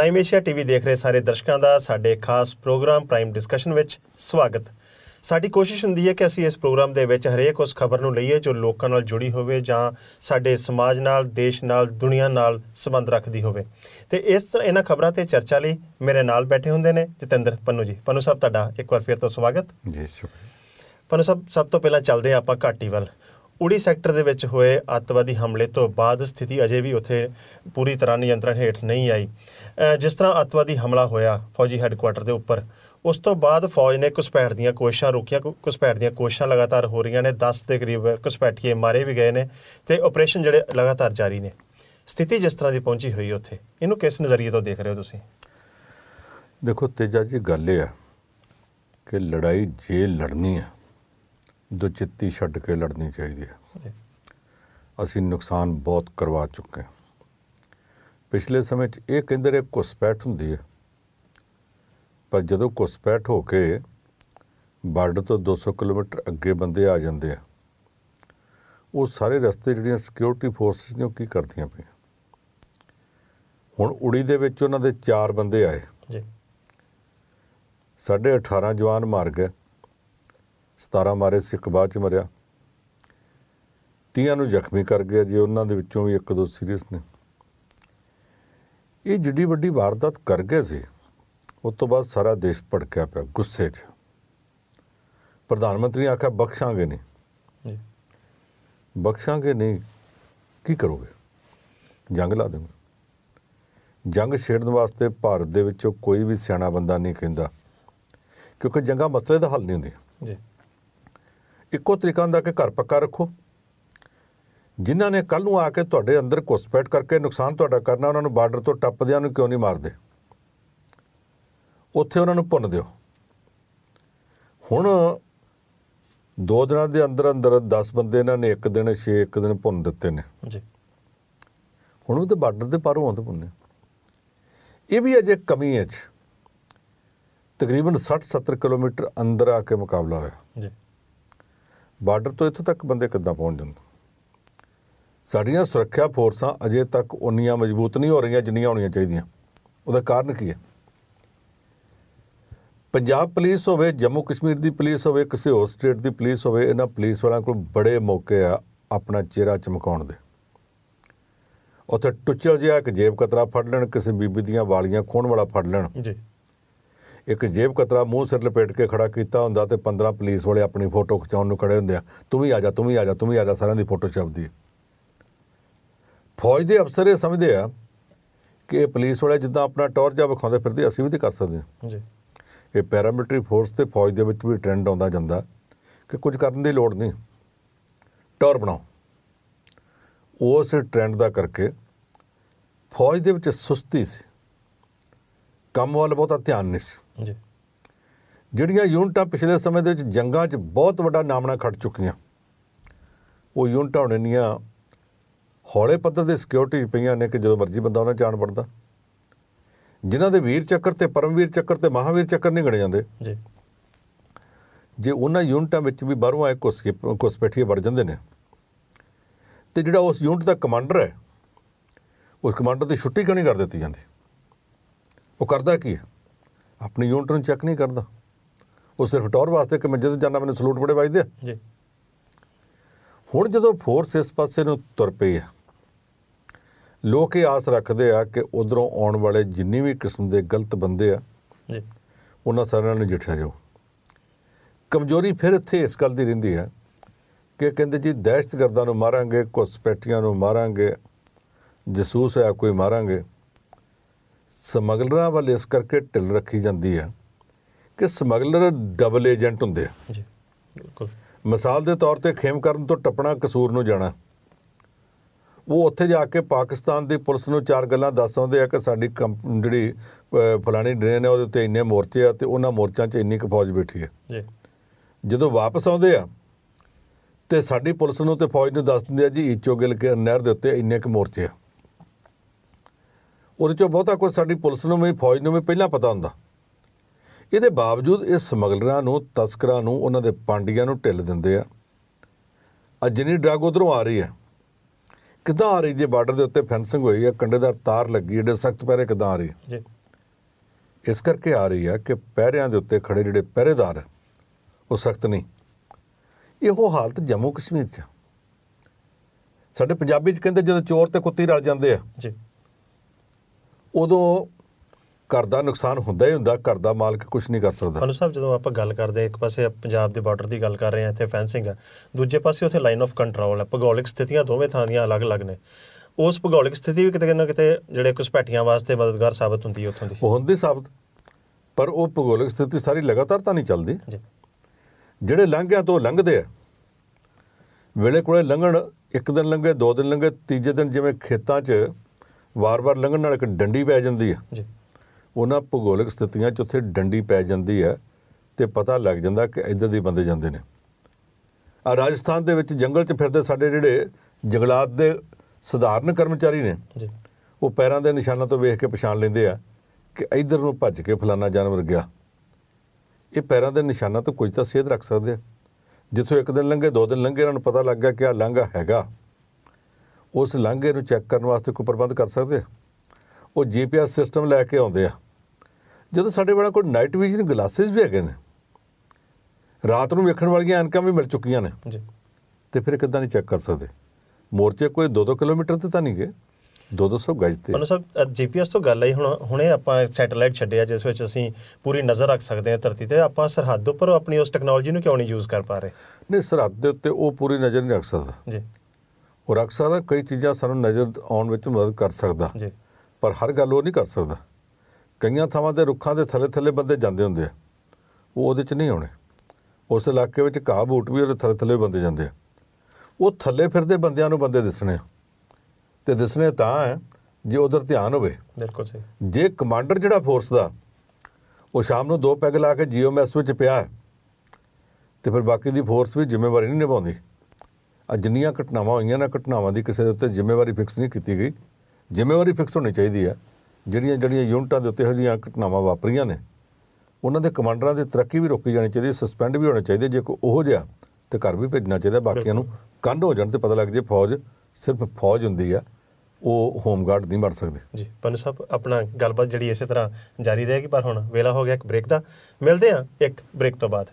prime Asia TV ਦੇਖ ਰਹੇ ਸਾਰੇ ਦਰਸ਼ਕਾਂ ਦਾ ਸਾਡੇ ਖਾਸ ਪ੍ਰੋਗਰਾਮ ਪ੍ਰਾਈਮ ਡਿਸਕਸ਼ਨ ਵਿੱਚ ਸਵਾਗਤ ਸਾਡੀ ਕੋਸ਼ਿਸ਼ ਹੁੰਦੀ ਹੈ ਕਿ ਅਸੀਂ ਇਸ ਪ੍ਰੋਗਰਾਮ ਦੇ ਵਿੱਚ ਹਰੇਕ ਉਸ ਖਬਰ ਨੂੰ ਲਈਏ ਜੋ ਲੋਕਾਂ ਨਾਲ ਜੁੜੀ ਹੋਵੇ ਜਾਂ ਸਾਡੇ ਸਮਾਜ ਨਾਲ ਦੇਸ਼ ਨਾਲ ਦੁਨੀਆ ਨਾਲ ਸੰਬੰਧ ਰੱਖਦੀ ਹੋਵੇ ਤੇ ਇਸ ਇਹਨਾਂ ਖਬਰਾਂ ਤੇ ਚਰਚਾ ਲਈ ਮੇਰੇ ਨਾਲ ਬੈਠੇ ਹੁੰਦੇ ਨੇ ਜਤਿੰਦਰ ਪੰਨੂ ਜੀ ਪੰਨੂ ਸਾਹਿਬ ਤੁਹਾਡਾ ਇੱਕ ਵਾਰ ਫਿਰ ਤੋਂ ਸਵਾਗਤ ਜੀ ਸ਼ੁਕਰੀਆ ਪੰਨੂ ਸਾਹਿਬ ਸਭ ਤੋਂ ਪਹਿਲਾਂ ਚੱਲਦੇ ਆਪਾਂ ਘਾਟੀ ਵੱਲ ਉੜੀ ਸੈਕਟਰ ਦੇ ਵਿੱਚ ਹੋਏ ਅੱਤਵਾਦੀ ਹਮਲੇ ਤੋਂ ਬਾਅਦ ਸਥਿਤੀ ਅਜੇ ਵੀ ਉੱਥੇ ਪੂਰੀ ਤਰ੍ਹਾਂ ਨਿਯੰਤਰਣ ਹੇਠ ਨਹੀਂ ਆਈ ਜਿਸ ਤਰ੍ਹਾਂ ਅੱਤਵਾਦੀ ਹਮਲਾ ਹੋਇਆ ਫੌਜੀ ਹੈੱਡਕੁਆਰਟਰ ਦੇ ਉੱਪਰ ਉਸ ਤੋਂ ਬਾਅਦ ਫੌਜ ਨੇ ਕੁਸਪੈਟ ਦੀਆਂ ਕੋਸ਼ਿਸ਼ਾਂ ਰੋਕੀਆਂ ਕੁਸਪੈਟ ਦੀਆਂ ਕੋਸ਼ਿਸ਼ਾਂ ਲਗਾਤਾਰ ਹੋ ਰਹੀਆਂ ਨੇ 10 ਦੇ ਕਰੀਬ ਕੁਸਪੈਟੀਏ ਮਾਰੇ ਵੀ ਗਏ ਨੇ ਤੇ ਆਪਰੇਸ਼ਨ ਜਿਹੜੇ ਲਗਾਤਾਰ ਜਾਰੀ ਨੇ ਸਥਿਤੀ ਜਿਸ ਤਰ੍ਹਾਂ ਦੀ ਪਹੁੰਚੀ ਹੋਈ ਉੱਥੇ ਇਹਨੂੰ ਕਿਸ ਨਜ਼ਰੀਏ ਤੋਂ ਦੇਖ ਰਹੇ ਹੋ ਤੁਸੀਂ ਦੇਖੋ ਤੇਜਾ ਜੀ ਗੱਲ ਇਹ ਆ ਕਿ ਲੜਾਈ ਜੇ ਲੜਨੀ ਆ ਦੁਚਿੱਤੀ ਛੱਡ ਕੇ ਲੜਨੀ ਚਾਹੀਦੀ ਹੈ ਅਸੀਂ ਨੁਕਸਾਨ ਬਹੁਤ ਕਰਵਾ ਚੁੱਕੇ ਹਾਂ ਪਿਛਲੇ ਸਮੇਂ 'ਚ ਇਹ ਕਹਿੰਦੇ ਰਹੇ ਘੁਸਪੈਠ ਹੁੰਦੀ ਹੈ ਪਰ ਜਦੋਂ ਘੁਸਪੈਠ ਹੋ ਕੇ ਬਾਰਡਰ ਤੋਂ 200 ਕਿਲੋਮੀਟਰ ਅੱਗੇ ਬੰਦੇ ਆ ਜਾਂਦੇ ਆ ਉਹ ਸਾਰੇ ਰਸਤੇ ਜਿਹੜੀਆਂ ਸਿਕਿਉਰਿਟੀ ਫੋਰਸਸ ਨੇ ਉਹ ਕੀ ਕਰਦੀਆਂ ਪਈਆਂ ਹੁਣ ਉੜੀ ਦੇ ਵਿੱਚ ਉਹਨਾਂ ਦੇ 4 ਬੰਦੇ ਆਏ ਜੀ ਸਾਡੇ 18 ਜਵਾਨ ਮਾਰ ਗਏ 17 ਮਾਰੇ ਸਿੱਖ ਬਾਅਦ ਚ ਮਰਿਆ ਤੀਆਂ ਨੂੰ ਜ਼ਖਮੀ ਕਰ ਗਿਆ ਜੀ ਉਹਨਾਂ ਦੇ ਵਿੱਚੋਂ ਵੀ ਇੱਕ ਦੋ ਸੀਰੀਅਸ ਨੇ ਇਹ ਜਿੱਡੀ ਵੱਡੀ ਵਾਰਦਾਤ ਕਰ ਗਏ ਸੀ ਉਸ ਤੋਂ ਬਾਅਦ ਸਾਰਾ ਦੇਸ਼ ਭੜਕਿਆ ਪਿਆ ਗੁੱਸੇ 'ਚ ਪ੍ਰਧਾਨ ਮੰਤਰੀ ਆਖਿਆ ਬਖਸ਼ਾਂਗੇ ਨਹੀਂ ਬਖਸ਼ਾਂਗੇ ਨਹੀਂ ਕੀ ਕਰੋਗੇ ਜੰਗ ਲਾ ਦੇਵਾਂਗੇ ਜੰਗ ਛੇੜਨ ਵਾਸਤੇ ਭਾਰਤ ਦੇ ਵਿੱਚੋਂ ਕੋਈ ਵੀ ਸਿਆਣਾ ਬੰਦਾ ਨਹੀਂ ਕਹਿੰਦਾ ਕਿਉਂਕਿ ਜੰਗਾਂ ਮਸਲੇ ਦਾ ਹੱਲ ਨਹੀਂ ਹੁੰਦੀ ਜੀ ਇੱਕੋ ਤਰੀਕਾ ਹੁੰਦਾ ਕਿ ਘਰ ਪੱਕਾ ਰੱਖੋ ਜਿਨ੍ਹਾਂ ਨੇ ਕੱਲ ਨੂੰ ਆ ਕੇ ਤੁਹਾਡੇ ਅੰਦਰ ਘੁਸਪੈਠ ਕਰਕੇ ਨੁਕਸਾਨ ਤੁਹਾਡਾ ਕਰਨਾ ਉਹਨਾਂ ਨੂੰ ਬਾਰਡਰ ਤੋਂ ਟੱਪਦਿਆਂ ਨੂੰ ਕਿਉਂ ਨਹੀਂ ਮਾਰਦੇ ਉੱਥੇ ਉਹਨਾਂ ਨੂੰ ਭੁੰਨ ਦਿਓ ਹੁਣ ਦੋ ਦਿਨਾਂ ਦੇ ਅੰਦਰ ਅੰਦਰ 10 ਬੰਦੇ ਇਹਨਾਂ ਨੇ ਇੱਕ ਦਿਨ 6 ਇੱਕ ਦਿਨ ਭੁੰਨ ਦਿੱਤੇ ਨੇ ਜੀ ਹੁਣ ਵੀ ਤੇ ਬਾਰਡਰ ਦੇ ਪਾਰੋਂ ਆਉਂਦੇ ਭੁੰਨੇ ਇਹ ਵੀ ਅਜੇ ਕਮੀ ਹੈ ਚ ਤਕਰੀਬਨ 60 70 ਕਿਲੋਮੀਟਰ ਅੰਦਰ ਆ ਕੇ ਮੁਕਾਬਲਾ ਹੋਇਆ ਜੀ ਬਾਰਡਰ ਤੋਂ ਇੱਥੋਂ ਤੱਕ ਬੰਦੇ ਕਿੱਦਾਂ ਪਹੁੰਚ ਜਾਂਦੇ ਸਾਡੀਆਂ ਸੁਰੱਖਿਆ ਫੋਰਸਾਂ ਅਜੇ ਤੱਕ ਉਨੀਆਂ ਮਜ਼ਬੂਤ ਨਹੀਂ ਹੋ ਰਹੀਆਂ ਜਿੰਨੀਆਂ ਹੋਣੀਆਂ ਚਾਹੀਦੀਆਂ ਉਹਦਾ ਕਾਰਨ ਕੀ ਹੈ ਪੰਜਾਬ ਪੁਲਿਸ ਹੋਵੇ ਜੰਮੂ ਕਸ਼ਮੀਰ ਦੀ ਪੁਲਿਸ ਹੋਵੇ ਕਿਸੇ ਹੋਰ ਸਟੇਟ ਦੀ ਪੁਲਿਸ ਹੋਵੇ ਇਹਨਾਂ ਪੁਲਿਸ ਵਾਲਿਆਂ ਕੋਲ ਬੜੇ ਮੌਕੇ ਆ ਆਪਣਾ ਚਿਹਰਾ ਚਮਕਾਉਣ ਦੇ ਉੱਥੇ ਟੁੱਚਲ ਜਿਹਾ ਇੱਕ ਜੇਬ ਕਤਰਾ ਫੜ ਲੈਣ ਕਿਸੇ ਬੀਬੀ ਦੀਆਂ ਵਾਲੀਆਂ ਖੋਣ ਵਾਲਾ ਫੜ ਲੈਣ ਜੀ ਇੱਕ ਜੇਬ ਕਤਰਾ ਮੂੰਹ ਸਿਰ ਲਪੇਟ ਕੇ ਖੜਾ ਕੀਤਾ ਹੁੰਦਾ ਤੇ 15 ਪੁਲਿਸ ਵਾਲੇ ਆਪਣੀ ਫੋਟੋ ਖਿਚਾਉਣ ਨੂੰ ਖੜੇ ਹੁੰਦੇ ਆ ਤੂੰ ਵੀ ਆ ਜਾ ਤੂੰ ਵੀ ਆ ਜਾ ਤੂੰ ਵੀ ਆ ਜਾ ਸਾਰਿਆਂ ਦੀ ਫੋਟੋ ਚਾਪਦੀ ਹੈ ਫੌਜ ਦੇ ਅਫਸਰ ਇਹ ਸਮਝਦੇ ਆ ਕਿ ਪੁਲਿਸ ਵਾਲੇ ਜਿੱਦਾਂ ਆਪਣਾ ਟੌਰ ਜਾ ਵਿਖਾਉਂਦੇ ਫਿਰਦੇ ਅਸੀਂ ਵੀ ਤੇ ਕਰ ਸਕਦੇ ਹਾਂ ਜੀ ਇਹ ਪੈਰਾਮਿਲਟਰੀ ਫੋਰਸ ਤੇ ਫੌਜ ਦੇ ਵਿੱਚ ਵੀ ਟ੍ਰੈਂਡ ਆਉਂਦਾ ਜਾਂਦਾ ਕਿ ਕੁਝ ਕਰਨ ਦੀ ਲੋੜ ਨਹੀਂ ਟੌਰ ਬਣਾਓ ਉਸ ਟ੍ਰੈਂਡ ਦਾ ਕਰਕੇ ਫੌਜ ਦੇ ਵਿੱਚ ਸੁਸਤੀ ਸੀ ਕੰਮ ਵੱਲ ਬਹੁਤਾ ਧਿਆਨ ਨਹੀਂ ਸੀ ਜੀ ਜਿਹੜੀਆਂ ਯੂਨਿਟਾਂ ਪਿਛਲੇ ਸਮੇਂ ਦੇ ਵਿੱਚ ਜੰਗਾਂ 'ਚ ਬਹੁਤ ਵੱਡਾ ਨਾਮਣਾ ਖੜ ਚੁੱਕੀਆਂ ਉਹ ਯੂਨਿਟਾਂ ਹੁਣ ਇੰਨੀਆਂ ਹੌਲੇ ਪੱਧਰ ਦੇ ਸਿਕਿਉਰਿਟੀ ਪਈਆਂ ਨੇ ਕਿ ਜਦੋਂ ਮਰਜ਼ੀ ਬੰਦਾ ਉਹਨਾਂ 'ਚ ਆਣ ਵੜਦਾ ਜਿਨ੍ਹਾਂ ਦੇ ਵੀਰ ਚੱਕਰ ਤੇ ਪਰਮਵੀਰ ਚੱਕਰ ਤੇ ਮਹਾਵੀਰ ਚੱਕਰ ਨਹੀਂ ਗਣੇ ਜਾਂਦੇ ਜੀ ਜੇ ਉਹਨਾਂ ਯੂਨਿਟਾਂ ਵਿੱਚ ਵੀ ਬਾਹਰੋਂ ਆਏ ਕੁਸ ਕੁਸਪੈਠੀਏ ਵੜ ਜਾਂਦੇ ਨੇ ਤੇ ਜਿਹੜਾ ਉਸ ਯੂਨਿਟ ਦਾ ਕਮਾਂਡਰ ਹੈ ਉਸ ਕਮਾਂਡਰ ਦੀ ਛੁੱਟੀ ਕਿਉਂ ਨਹੀਂ ਕਰ ਦਿੱਤੀ ਜਾਂਦੀ ਉਹ ਕਰਦਾ ਕੀ ਹੈ ਆਪਣੀ ਯੂਨਿਟ ਨੂੰ ਚੈੱਕ ਨਹੀਂ ਕਰਦਾ ਉਹ ਸਿਰਫ ਟੌਰ ਵਾਸਤੇ ਕਿ ਮੈਂ ਜਦੋਂ ਜਾਣਾ ਮੈਨੂੰ ਸਲੂਟ ਬੜੇ ਆ ਜੀ ਹੁਣ ਜਦੋਂ ਫੋਰਸ ਇਸ ਪਾਸੇ ਨੂੰ ਤੁਰ ਪਈ ਹੈ ਲੋਕ ਇਹ ਆਸ ਰੱਖਦੇ ਆ ਕਿ ਉਧਰੋਂ ਆਉਣ ਵਾਲੇ ਜਿੰਨੀ ਵੀ ਕਿਸਮ ਦੇ ਗਲਤ ਬੰਦੇ ਆ ਜੀ ਉਹਨਾਂ ਸਾਰਿਆਂ ਨੂੰ ਜਿੱਠਿਆ ਜਾਓ ਕਮਜ਼ੋਰੀ ਫਿਰ ਇੱਥੇ ਇਸ ਗੱਲ ਦੀ ਰਹਿੰਦੀ ਹੈ ਕਿ ਕਹਿੰਦੇ ਜੀ ਦਹਿਸ਼ਤਗਰਦਾਂ ਨੂੰ ਮਾਰਾਂਗੇ ਘੁਸਪੈਠੀਆਂ ਨੂੰ ਮਾਰਾਂਗੇ ਜਸੂਸ ਹੈ ਕੋਈ ਮਾਰਾਂਗੇ ਸਮਗਲਰਾਂ ਵੱਲ ਇਸ ਕਰਕੇ ਢਿੱਲ ਰੱਖੀ ਜਾਂਦੀ ਹੈ ਕਿ ਸਮਗਲਰ ਡਬਲ ਏਜੰਟ ਹੁੰਦੇ ਆ ਜੀ ਬਿਲਕੁਲ ਮਿਸਾਲ ਦੇ ਤੌਰ ਤੇ ਖੇਮ ਕਰਨ ਤੋਂ ਟੱਪਣਾ ਕਸੂਰ ਨੂੰ ਜਾਣਾ ਉਹ ਉੱਥੇ ਜਾ ਕੇ ਪਾਕਿਸਤਾਨ ਦੀ ਪੁਲਿਸ ਨੂੰ ਚਾਰ ਗੱਲਾਂ ਦੱਸ ਆਉਂਦੇ ਆ ਕਿ ਸਾਡੀ ਜਿਹੜੀ ਫਲਾਣੀ ਡਰੇਨ ਹੈ ਉਹਦੇ ਉੱਤੇ ਇੰਨੇ ਮੋਰਚੇ ਆ ਤੇ ਉਹਨਾਂ ਮੋਰਚਾਂ 'ਚ ਇੰਨੀ ਕੁ ਫੌਜ ਬੈਠੀ ਹੈ ਜੀ ਜਦੋਂ ਵਾਪਸ ਆਉਂਦੇ ਆ ਤੇ ਸਾਡੀ ਪੁਲਿਸ ਨੂੰ ਤੇ ਫੌਜ ਨੂੰ ਦੱਸ ਦਿੰਦੇ ਆ ਜੀ ਈਚੋ ਕੇ ਨਹਿਰ ਦੇ ਉੱਤੇ ਇੰਨੇ ਕੁ ਮੋਰਚੇ ਆ ਉਹਦੇ ਚੋਂ ਬਹੁਤਾ ਕੁਝ ਸਾਡੀ ਪੁਲਿਸ ਨੂੰ ਵੀ ਫੌਜ ਨੂੰ ਵੀ ਪਹਿਲਾਂ ਪਤਾ ਹੁੰਦਾ ਇਹਦੇ ਬਾਵਜੂਦ ਇਹ ਸਮਗਲਰਾਂ ਨੂੰ ਤਸਕਰਾਂ ਨੂੰ ਉਹਨਾਂ ਦੇ ਪਾਂਡੀਆਂ ਨੂੰ ਢਿੱਲ ਦਿੰਦੇ ਆ ਅੱਜ ਜਿੰਨੀ ਡਰਗ ਉਧਰੋਂ ਆ ਰਹੀ ਹੈ ਕਿਦਾਂ ਆ ਰਹੀ ਜੇ ਬਾਰਡਰ ਦੇ ਉੱਤੇ ਫੈਂਸਿੰਗ ਹੋਈ ਹੈ ਕੰਡੇਦਾਰ ਤਾਰ ਲੱਗੀ ਜਿਹੜੇ ਸਖਤ ਪਹਿਰੇ ਕਿਦਾਂ ਆ ਰਹੀ ਜੀ ਇਸ ਕਰਕੇ ਆ ਰਹੀ ਹੈ ਕਿ ਪਹਿਰਿਆਂ ਦੇ ਉੱਤੇ ਖੜੇ ਜਿਹੜੇ ਪਹਿਰੇਦਾਰ ਉਹ ਸਖਤ ਨਹੀਂ ਇਹੋ ਹਾਲਤ ਜੰਮੂ ਕਸ਼ਮੀਰ 'ਚ ਸਾਡੇ ਪੰਜਾਬੀ 'ਚ ਕਹਿੰਦੇ ਜਦੋਂ ਚੋਰ ਤੇ ਕੁੱਤੀ ਰਲ ਜਾਂਦੇ ਆ ਜੀ ਉਦੋਂ ਘਰ ਦਾ ਨੁਕਸਾਨ ਹੁੰਦਾ ਹੀ ਹੁੰਦਾ ਘਰ ਦਾ ਮਾਲਕ ਕੁਝ ਨਹੀਂ ਕਰ ਸਕਦਾ ਅਨੂ ਸਾਹਿਬ ਜਦੋਂ ਆਪਾਂ ਗੱਲ ਕਰਦੇ ਇੱਕ ਪਾਸੇ ਪੰਜਾਬ ਦੇ ਬਾਰਡਰ ਦੀ ਗੱਲ ਕਰ ਰਹੇ ਹਾਂ ਇੱਥੇ ਫੈਂਸਿੰਗ ਹੈ ਦੂਜੇ ਪਾਸੇ ਉੱਥੇ ਲਾਈਨ ਆਫ ਕੰਟਰੋਲ ਹੈ ਭੂਗੋਲਿਕ ਸਥਿਤੀਆਂ ਦੋਵੇਂ ਥਾਂ ਦੀਆਂ ਅਲੱਗ-ਅਲੱਗ ਨੇ ਉਸ ਭੂਗੋਲਿਕ ਸਥਿਤੀ ਵੀ ਕਿਤੇ ਨਾ ਕਿਤੇ ਜਿਹੜੇ ਕੁਝ ਪੈਟੀਆਂ ਵਾਸਤੇ ਮਦਦਗਾਰ ਸਾਬਤ ਹੁੰਦੀ ਹੈ ਉੱਥੋਂ ਦੀ ਉਹ ਹੁੰਦੀ ਸਾਬਤ ਪਰ ਉਹ ਭੂਗੋਲਿਕ ਸਥਿਤੀ ਸਾਰੀ ਲਗਾਤਾਰ ਤਾਂ ਨਹੀਂ ਚੱਲਦੀ ਜੀ ਜਿਹੜੇ ਲੰਘਿਆ ਤੋਂ ਲੰਘਦੇ ਆ ਵੇਲੇ ਕੋਲੇ ਲੰਘਣ ਇੱਕ ਦਿਨ ਲੰਘੇ ਦੋ ਦਿਨ ਲੰਘੇ ਤੀਜੇ ਦਿਨ ਜਿਵੇਂ ਖੇਤਾਂ 'ਚ ਵਾਰ-ਵਾਰ ਲੰਘਣ ਨਾਲ ਇੱਕ ਡੰਡੀ ਪੈ ਜਾਂਦੀ ਹੈ ਜੀ ਉਹਨਾਂ ਭੂਗੋਲਿਕ ਸਥਿਤੀਆਂ 'ਚ ਉੱਥੇ ਡੰਡੀ ਪੈ ਜਾਂਦੀ ਹੈ ਤੇ ਪਤਾ ਲੱਗ ਜਾਂਦਾ ਕਿ ਇੱਧਰ ਦੇ ਬੰਦੇ ਜਾਂਦੇ ਨੇ ਆ ਰਾਜਸਥਾਨ ਦੇ ਵਿੱਚ ਜੰਗਲ 'ਚ ਫਿਰਦੇ ਸਾਡੇ ਜਿਹੜੇ ਜੰਗਲਾਤ ਦੇ ਸਧਾਰਨ ਕਰਮਚਾਰੀ ਨੇ ਜੀ ਉਹ ਪੈਰਾਂ ਦੇ ਨਿਸ਼ਾਨਾਂ ਤੋਂ ਵੇਖ ਕੇ ਪਛਾਣ ਲੈਂਦੇ ਆ ਕਿ ਇੱਧਰ ਨੂੰ ਭੱਜ ਕੇ ਫਲਾਣਾ ਜਾਨਵਰ ਗਿਆ ਇਹ ਪੈਰਾਂ ਦੇ ਨਿਸ਼ਾਨਾਂ ਤੋਂ ਕੁਝ ਤਾਂ ਸੇਧ ਰੱਖ ਸਕਦੇ ਆ ਜਿੱਥੋਂ ਇੱਕ ਦਿਨ ਲੰਘੇ ਦੋ ਦਿਨ ਲੰਘੇ ਇਹਨਾਂ ਨੂੰ ਪਤਾ ਲੱਗ ਗਿਆ ਕਿ ਆ ਲੰਘਾ ਹੈਗਾ ਉਸ ਲਾਂਘੇ ਨੂੰ ਚੈੱਕ ਕਰਨ ਵਾਸਤੇ ਕੋਈ ਪ੍ਰਬੰਧ ਕਰ ਸਕਦੇ ਆ ਉਹ ਜੀਪੀਐਸ ਸਿਸਟਮ ਲੈ ਕੇ ਆਉਂਦੇ ਆ ਜਦੋਂ ਸਾਡੇ ਕੋਲ ਕੋਈ ਨਾਈਟ ਵਿਜ਼ਨ ਗਲਾਸਿਸ ਵੀ ਹੈਗੇ ਨੇ ਰਾਤ ਨੂੰ ਵੇਖਣ ਵਾਲੀਆਂ ਐਨਕਾਂ ਵੀ ਮਿਲ ਚੁੱਕੀਆਂ ਨੇ ਜੀ ਤੇ ਫਿਰ ਕਿੱਦਾਂ ਨਹੀਂ ਚੈੱਕ ਕਰ ਸਕਦੇ ਮੋਰਚੇ ਕੋਈ 2-2 ਕਿਲੋਮੀਟਰ ਤੇ ਤਾਂ ਨਹੀਂ ਗਏ 2-200 ਗਜ ਤੇ ਮਨੋ ਸਾਹਿਬ ਜੀਪੀਐਸ ਤੋਂ ਗੱਲ ਆਈ ਹੁਣ ਹੁਣੇ ਆਪਾਂ ਸੈਟੇਲਾਈਟ ਛੱਡਿਆ ਜਿਸ ਵਿੱਚ ਅਸੀਂ ਪੂਰੀ ਨਜ਼ਰ ਰੱਖ ਸਕਦੇ ਹਾਂ ਧਰਤੀ ਤੇ ਆਪਾਂ ਸਰਹੱਦ ਉੱਪਰ ਆਪਣੀ ਉਸ ਟੈਕਨੋਲੋਜੀ ਨੂੰ ਕਿਉਂ ਨਹੀਂ ਯੂਜ਼ ਕਰ ਪਾ ਰਹੇ ਨਹੀਂ ਸਰਹੱਦ ਦੇ ਉੱਤੇ ਉਹ ਪੂਰੀ ਨਜ਼ਰ ਨਹੀਂ ਰੱਖ ਸਕਦਾ ਜੀ ਉਹ ਰੱਖ ਸਕਦਾ ਕਈ ਚੀਜ਼ਾਂ ਸਾਨੂੰ ਨਜ਼ਰ ਆਉਣ ਵਿੱਚ ਮਦਦ ਕਰ ਸਕਦਾ ਜੀ ਪਰ ਹਰ ਗੱਲ ਉਹ ਨਹੀਂ ਕਰ ਸਕਦਾ ਕਈਆਂ ਥਾਵਾਂ ਤੇ ਰੁੱਖਾਂ ਦੇ ਥੱਲੇ ਥੱਲੇ ਬੰਦੇ ਜਾਂਦੇ ਹੁੰਦੇ ਆ ਉਹ ਉਹਦੇ 'ਚ ਨਹੀਂ ਆਉਣੇ ਉਸ ਇਲਾਕੇ ਵਿੱਚ ਘਾਹ ਬੂਟ ਵੀ ਉਹਦੇ ਥੱਲੇ ਥੱਲੇ ਬੰਦੇ ਜਾਂਦੇ ਆ ਉਹ ਥੱਲੇ ਫਿਰਦੇ ਬੰਦਿਆਂ ਨੂੰ ਬੰਦੇ ਦਿਸਣੇ ਤੇ ਦਿਸਣੇ ਤਾਂ ਹੈ ਜੇ ਉਧਰ ਧਿਆਨ ਹੋਵੇ ਬਿਲਕੁਲ ਸਹੀ ਜੇ ਕਮਾਂਡਰ ਜਿਹੜਾ ਫੋਰਸ ਦਾ ਉਹ ਸ਼ਾਮ ਨੂੰ ਦੋ ਪੈਗ ਲਾ ਕੇ ਜੀਓਐਮਐਸ ਵਿੱਚ ਪਿਆ ਤੇ ਫਿਰ ਬਾਕੀ ਦੀ ਫੋਰਸ ਵੀ ਜ਼ਿੰਮੇਵਾਰੀ ਨਹੀਂ ਨਿਭਾਉਂਦੀ ਜਿੰਨੀਆਂ ਘਟਨਾਵਾਂ ਹੋਈਆਂ ਨਾ ਘਟਨਾਵਾਂ ਦੀ ਕਿਸੇ ਦੇ ਉੱਤੇ ਜ਼ਿੰਮੇਵਾਰੀ ਫਿਕਸ ਨਹੀਂ ਕੀਤੀ ਗਈ ਜ਼ਿੰਮੇਵਾਰੀ ਫਿਕਸ ਹੋਣੀ ਚਾਹੀਦੀ ਹੈ ਜਿਹੜੀਆਂ ਜਿਹੜੀਆਂ ਯੂਨਿਟਾਂ ਦੇ ਉੱਤੇ ਇਹੋ ਜਿਹੀਆਂ ਘਟਨਾਵਾਂ ਵਾਪਰੀਆਂ ਨੇ ਉਹਨਾਂ ਦੇ ਕਮਾਂਡਰਾਂ ਦੀ ਤਰੱਕੀ ਵੀ ਰੋਕੀ ਜਾਣੀ ਚਾਹੀਦੀ ਸਸਪੈਂਡ ਵੀ ਹੋਣਾ ਚਾਹੀਦਾ ਜੇ ਕੋਈ ਉਹੋ ਜਿਹਾ ਤੇ ਘਰ ਵੀ ਭੇਜਣਾ ਚਾਹੀਦਾ ਬਾਕੀਆਂ ਨੂੰ ਕੰਡ ਹੋ ਜਾਣ ਤੇ ਪਤਾ ਲੱਗ ਜੇ ਫੌਜ ਸਿਰਫ ਫੌਜ ਹੁੰਦੀ ਆ ਉਹ ਹੋਮਗਾਰਡ ਨਹੀਂ ਬਣ ਸਕਦੇ ਜੀ ਪੰਨ ਸਾਹਿਬ ਆਪਣਾ ਗੱਲਬਾਤ ਜਿਹੜੀ ਇਸੇ ਤਰ੍ਹਾਂ ਜਾਰੀ ਰਹੇਗੀ ਪਰ ਹੁਣ ਵੇਲਾ ਹੋ ਗਿਆ ਇੱਕ ਬ੍ਰੇਕ ਦਾ ਮਿਲਦੇ ਆ ਇੱਕ ਬ੍ਰੇਕ ਤੋਂ ਬਾਅਦ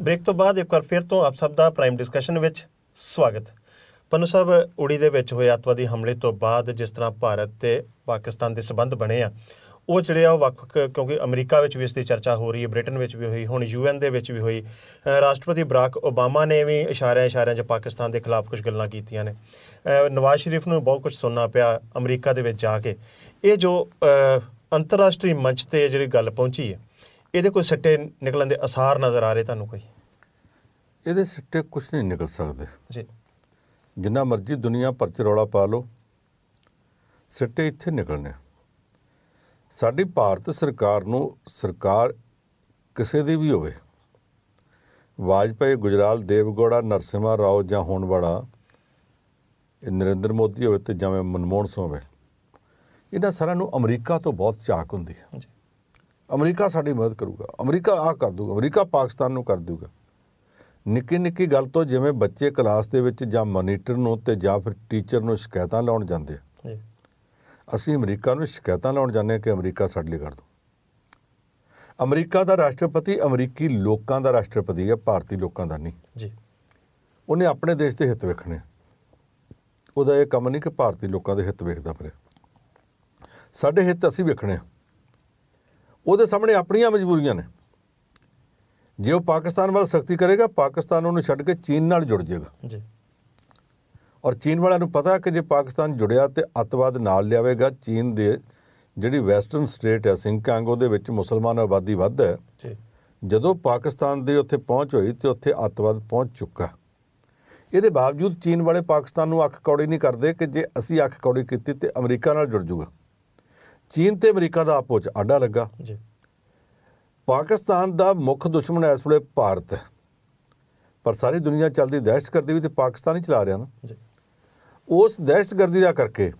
ਬ੍ਰੇਕ ਤੋਂ ਬਾਅਦ ਇੱਕ ਵਾਰ ਫਿਰ ਤੋਂ ਆਪ ਸਭ ਦਾ ਪ੍ਰਾਈਮ ਡਿਸਕਸ਼ਨ ਵਿੱਚ ਸਵਾਗਤ ਪੰਨੂ ਸਾਹਿਬ ਉੜੀ ਦੇ ਵਿੱਚ ਹੋਏ ਅਤਵਾਦੀ ਹਮਲੇ ਤੋਂ ਬਾਅਦ ਜਿਸ ਤਰ੍ਹਾਂ ਭਾਰਤ ਤੇ ਪਾਕਿਸਤਾਨ ਦੇ ਸਬੰਧ ਬਣੇ ਆ ਉਹ ਜਿਹੜੇ ਆ ਉਹ ਵੱਖ ਕਿਉਂਕਿ ਅਮਰੀਕਾ ਵਿੱਚ ਵੀ ਇਸ ਦੀ ਚਰਚਾ ਹੋ ਰਹੀ ਹੈ ਬ੍ਰਿਟਨ ਵਿੱਚ ਵੀ ਹੋਈ ਹੁਣ ਯੂਐਨ ਦੇ ਵਿੱਚ ਵੀ ਹੋਈ ਰਾਸ਼ਟਰਪਤੀ ਬਰਾਕ ਓਬਾਮਾ ਨੇ ਵੀ ਇਸ਼ਾਰਿਆਂ ਇਸ਼ਾਰਿਆਂ 'ਚ ਪਾਕਿਸਤਾਨ ਦੇ ਖਿਲਾਫ ਕੁਝ ਗੱਲਾਂ ਕੀਤੀਆਂ ਨੇ ਨਵਾਜ਼ ਸ਼ਰੀਫ ਨੂੰ ਬਹੁਤ ਕੁਝ ਸੁਣਨਾ ਪਿਆ ਅਮਰੀਕਾ ਦੇ ਵਿੱਚ ਜਾ ਕੇ ਇਹ ਜੋ ਅੰਤਰਰਾਸ਼ਟਰੀ ਮੰਚ ਤੇ ਜਿਹੜੀ ਗੱਲ ਪਹੁੰਚੀ ਹੈ ਇਹਦੇ ਕੋਈ ਸੱਟੇ ਨਿਕਲਣ ਦੇ ਅਸਾਰ ਨਜ਼ਰ ਆ ਰਹੇ ਤੁਹਾਨੂੰ ਕੋਈ ਇਹਦੇ ਸੱਟੇ ਕੁਝ ਨਹੀਂ ਨਿਕਲ ਸਕਦੇ ਜੀ ਜਿੰਨਾ ਮਰਜ਼ੀ ਦੁਨੀਆ ਪਰ ਚ ਰੌਲਾ ਪਾ ਲਓ ਸੱਟੇ ਇੱਥੇ ਨਿਕਲਣੇ ਸਾਡੀ ਭਾਰਤ ਸਰਕਾਰ ਨੂੰ ਸਰਕਾਰ ਕਿਸੇ ਦੀ ਵੀ ਹੋਵੇ ਵਾਜਪਾਈ ਗੁਜਰਾਲ ਦੇਵਗੋੜਾ ਨਰਸਿਮਾ ਰਾਓ ਜਾਂ ਹੋਣ ਵਾਲਾ ਇਹ ਨਰਿੰਦਰ ਮੋਦੀ ਹੋਵੇ ਤੇ ਜਿਵੇਂ ਮਨਮੋਹਨ ਸਿੰਘ ਹੋਵੇ ਇਹਨਾਂ ਸਾਰਿਆਂ ਨੂੰ ਅਮਰੀਕਾ ਤੋਂ ਬਹੁਤ ਝਾਕ ਹੁੰਦੀ ਹੈ ਅਮਰੀਕਾ ਸਾਡੀ ਮਦਦ ਕਰੂਗਾ ਅਮਰੀਕਾ ਆ ਕਰ ਦੂਗਾ ਅਮਰੀਕਾ ਪਾਕਿਸਤਾਨ ਨੂੰ ਕਰ ਦੂਗਾ ਨਿੱਕੀ ਨਿੱਕੀ ਗੱਲ ਤੋਂ ਜਿਵੇਂ ਬੱਚੇ ਕਲਾਸ ਦੇ ਵਿੱਚ ਜਾਂ ਮਨੀਟਰ ਨੂੰ ਤੇ ਜਾਂ ਫਿਰ ਟੀਚਰ ਨੂੰ ਸ਼ਿਕਾਇਤਾਂ ਲਾਉਣ ਜਾਂਦੇ ਆ ਅਸੀਂ ਅਮਰੀਕਾ ਨੂੰ ਸ਼ਿਕਾਇਤਾਂ ਲਾਉਣ ਜਾਂਦੇ ਕਿ ਅਮਰੀਕਾ ਸਾਡੇ ਲਈ ਕਰ ਦੋ ਅਮਰੀਕਾ ਦਾ ਰਾਸ਼ਟਰਪਤੀ ਅਮਰੀਕੀ ਲੋਕਾਂ ਦਾ ਰਾਸ਼ਟਰਪਤੀ ਹੈ ਭਾਰਤੀ ਲੋਕਾਂ ਦਾ ਨਹੀਂ ਜੀ ਉਹਨੇ ਆਪਣੇ ਦੇਸ਼ ਦੇ ਹਿੱਤ ਵੇਖਣੇ ਉਹਦਾ ਇਹ ਕੰਮ ਨਹੀਂ ਕਿ ਭਾਰਤੀ ਲੋਕਾਂ ਦੇ ਹਿੱਤ ਵੇਖਦਾ ਪਰੇ ਸਾਡੇ ਹਿੱਤ ਅਸੀਂ ਵੇਖਣੇ ਆ ਉਹਦੇ ਸਾਹਮਣੇ ਆਪਣੀਆਂ ਮਜਬੂਰੀਆਂ ਨੇ ਜੇ ਉਹ ਪਾਕਿਸਤਾਨ ਵੱਲ ਸਖਤੀ ਕਰੇਗਾ ਪਾਕਿਸਤਾਨ ਉਹਨੂੰ ਛੱਡ ਕੇ ਚੀਨ ਨਾਲ ਜੁੜ ਜਾਏਗਾ ਜੀ ਔਰ ਚੀਨ ਵਾਲਿਆਂ ਨੂੰ ਪਤਾ ਕਿ ਜੇ ਪਾਕਿਸਤਾਨ ਜੁੜਿਆ ਤੇ ਅਤਵਾਦ ਨਾਲ ਲਿਆਵੇਗਾ ਚੀਨ ਦੇ ਜਿਹੜੀ ਵੈਸਟਰਨ ਸਟੇਟ ਹੈ ਸਿੰਕਾਂਗ ਉਹਦੇ ਵਿੱਚ ਮੁਸਲਮਾਨ ਆਬਾਦੀ ਵੱਧ ਹੈ ਜੀ ਜਦੋਂ ਪਾਕਿਸਤਾਨ ਦੇ ਉੱਥੇ ਪਹੁੰਚ ਹੋਈ ਤੇ ਉੱਥੇ ਅਤਵਾਦ ਪਹੁੰਚ ਚੁੱਕਾ ਇਹਦੇ ਬਾਵਜੂਦ ਚੀਨ ਵਾਲੇ ਪਾਕਿਸਤਾਨ ਨੂੰ ਅੱਖ ਕੌੜੀ ਨਹੀਂ ਕਰਦੇ ਕਿ ਜੇ ਅਸੀਂ ਅੱਖ ਕੌੜੀ ਕੀਤੀ ਤੇ ਅਮਰੀਕਾ ਨਾਲ ਜੁੜ ਜੂਗਾ ਚੀਨ ਤੇ ਅਮਰੀਕਾ ਦਾ ਆਪੋ ਚ ਆਡਾ ਲੱਗਾ ਜੀ ਪਾਕਿਸਤਾਨ ਦਾ ਮੁੱਖ ਦੁਸ਼ਮਣ ਇਸ ਵੇਲੇ ਭਾਰਤ ਹੈ ਪਰ ਸਾਰੀ ਦੁਨੀਆ ਚੱਲਦੀ ਦਹਿਸ਼ਤ ਕਰਦੀ ਵੀ ਤੇ ਪਾਕਿਸਤਾਨ ਹੀ ਚਲਾ ਰਿਹਾ ਨਾ ਜੀ ਉਸ ਦਹਿਸ਼ਤਗਰਦੀ ਦਾ ਕਰਕੇ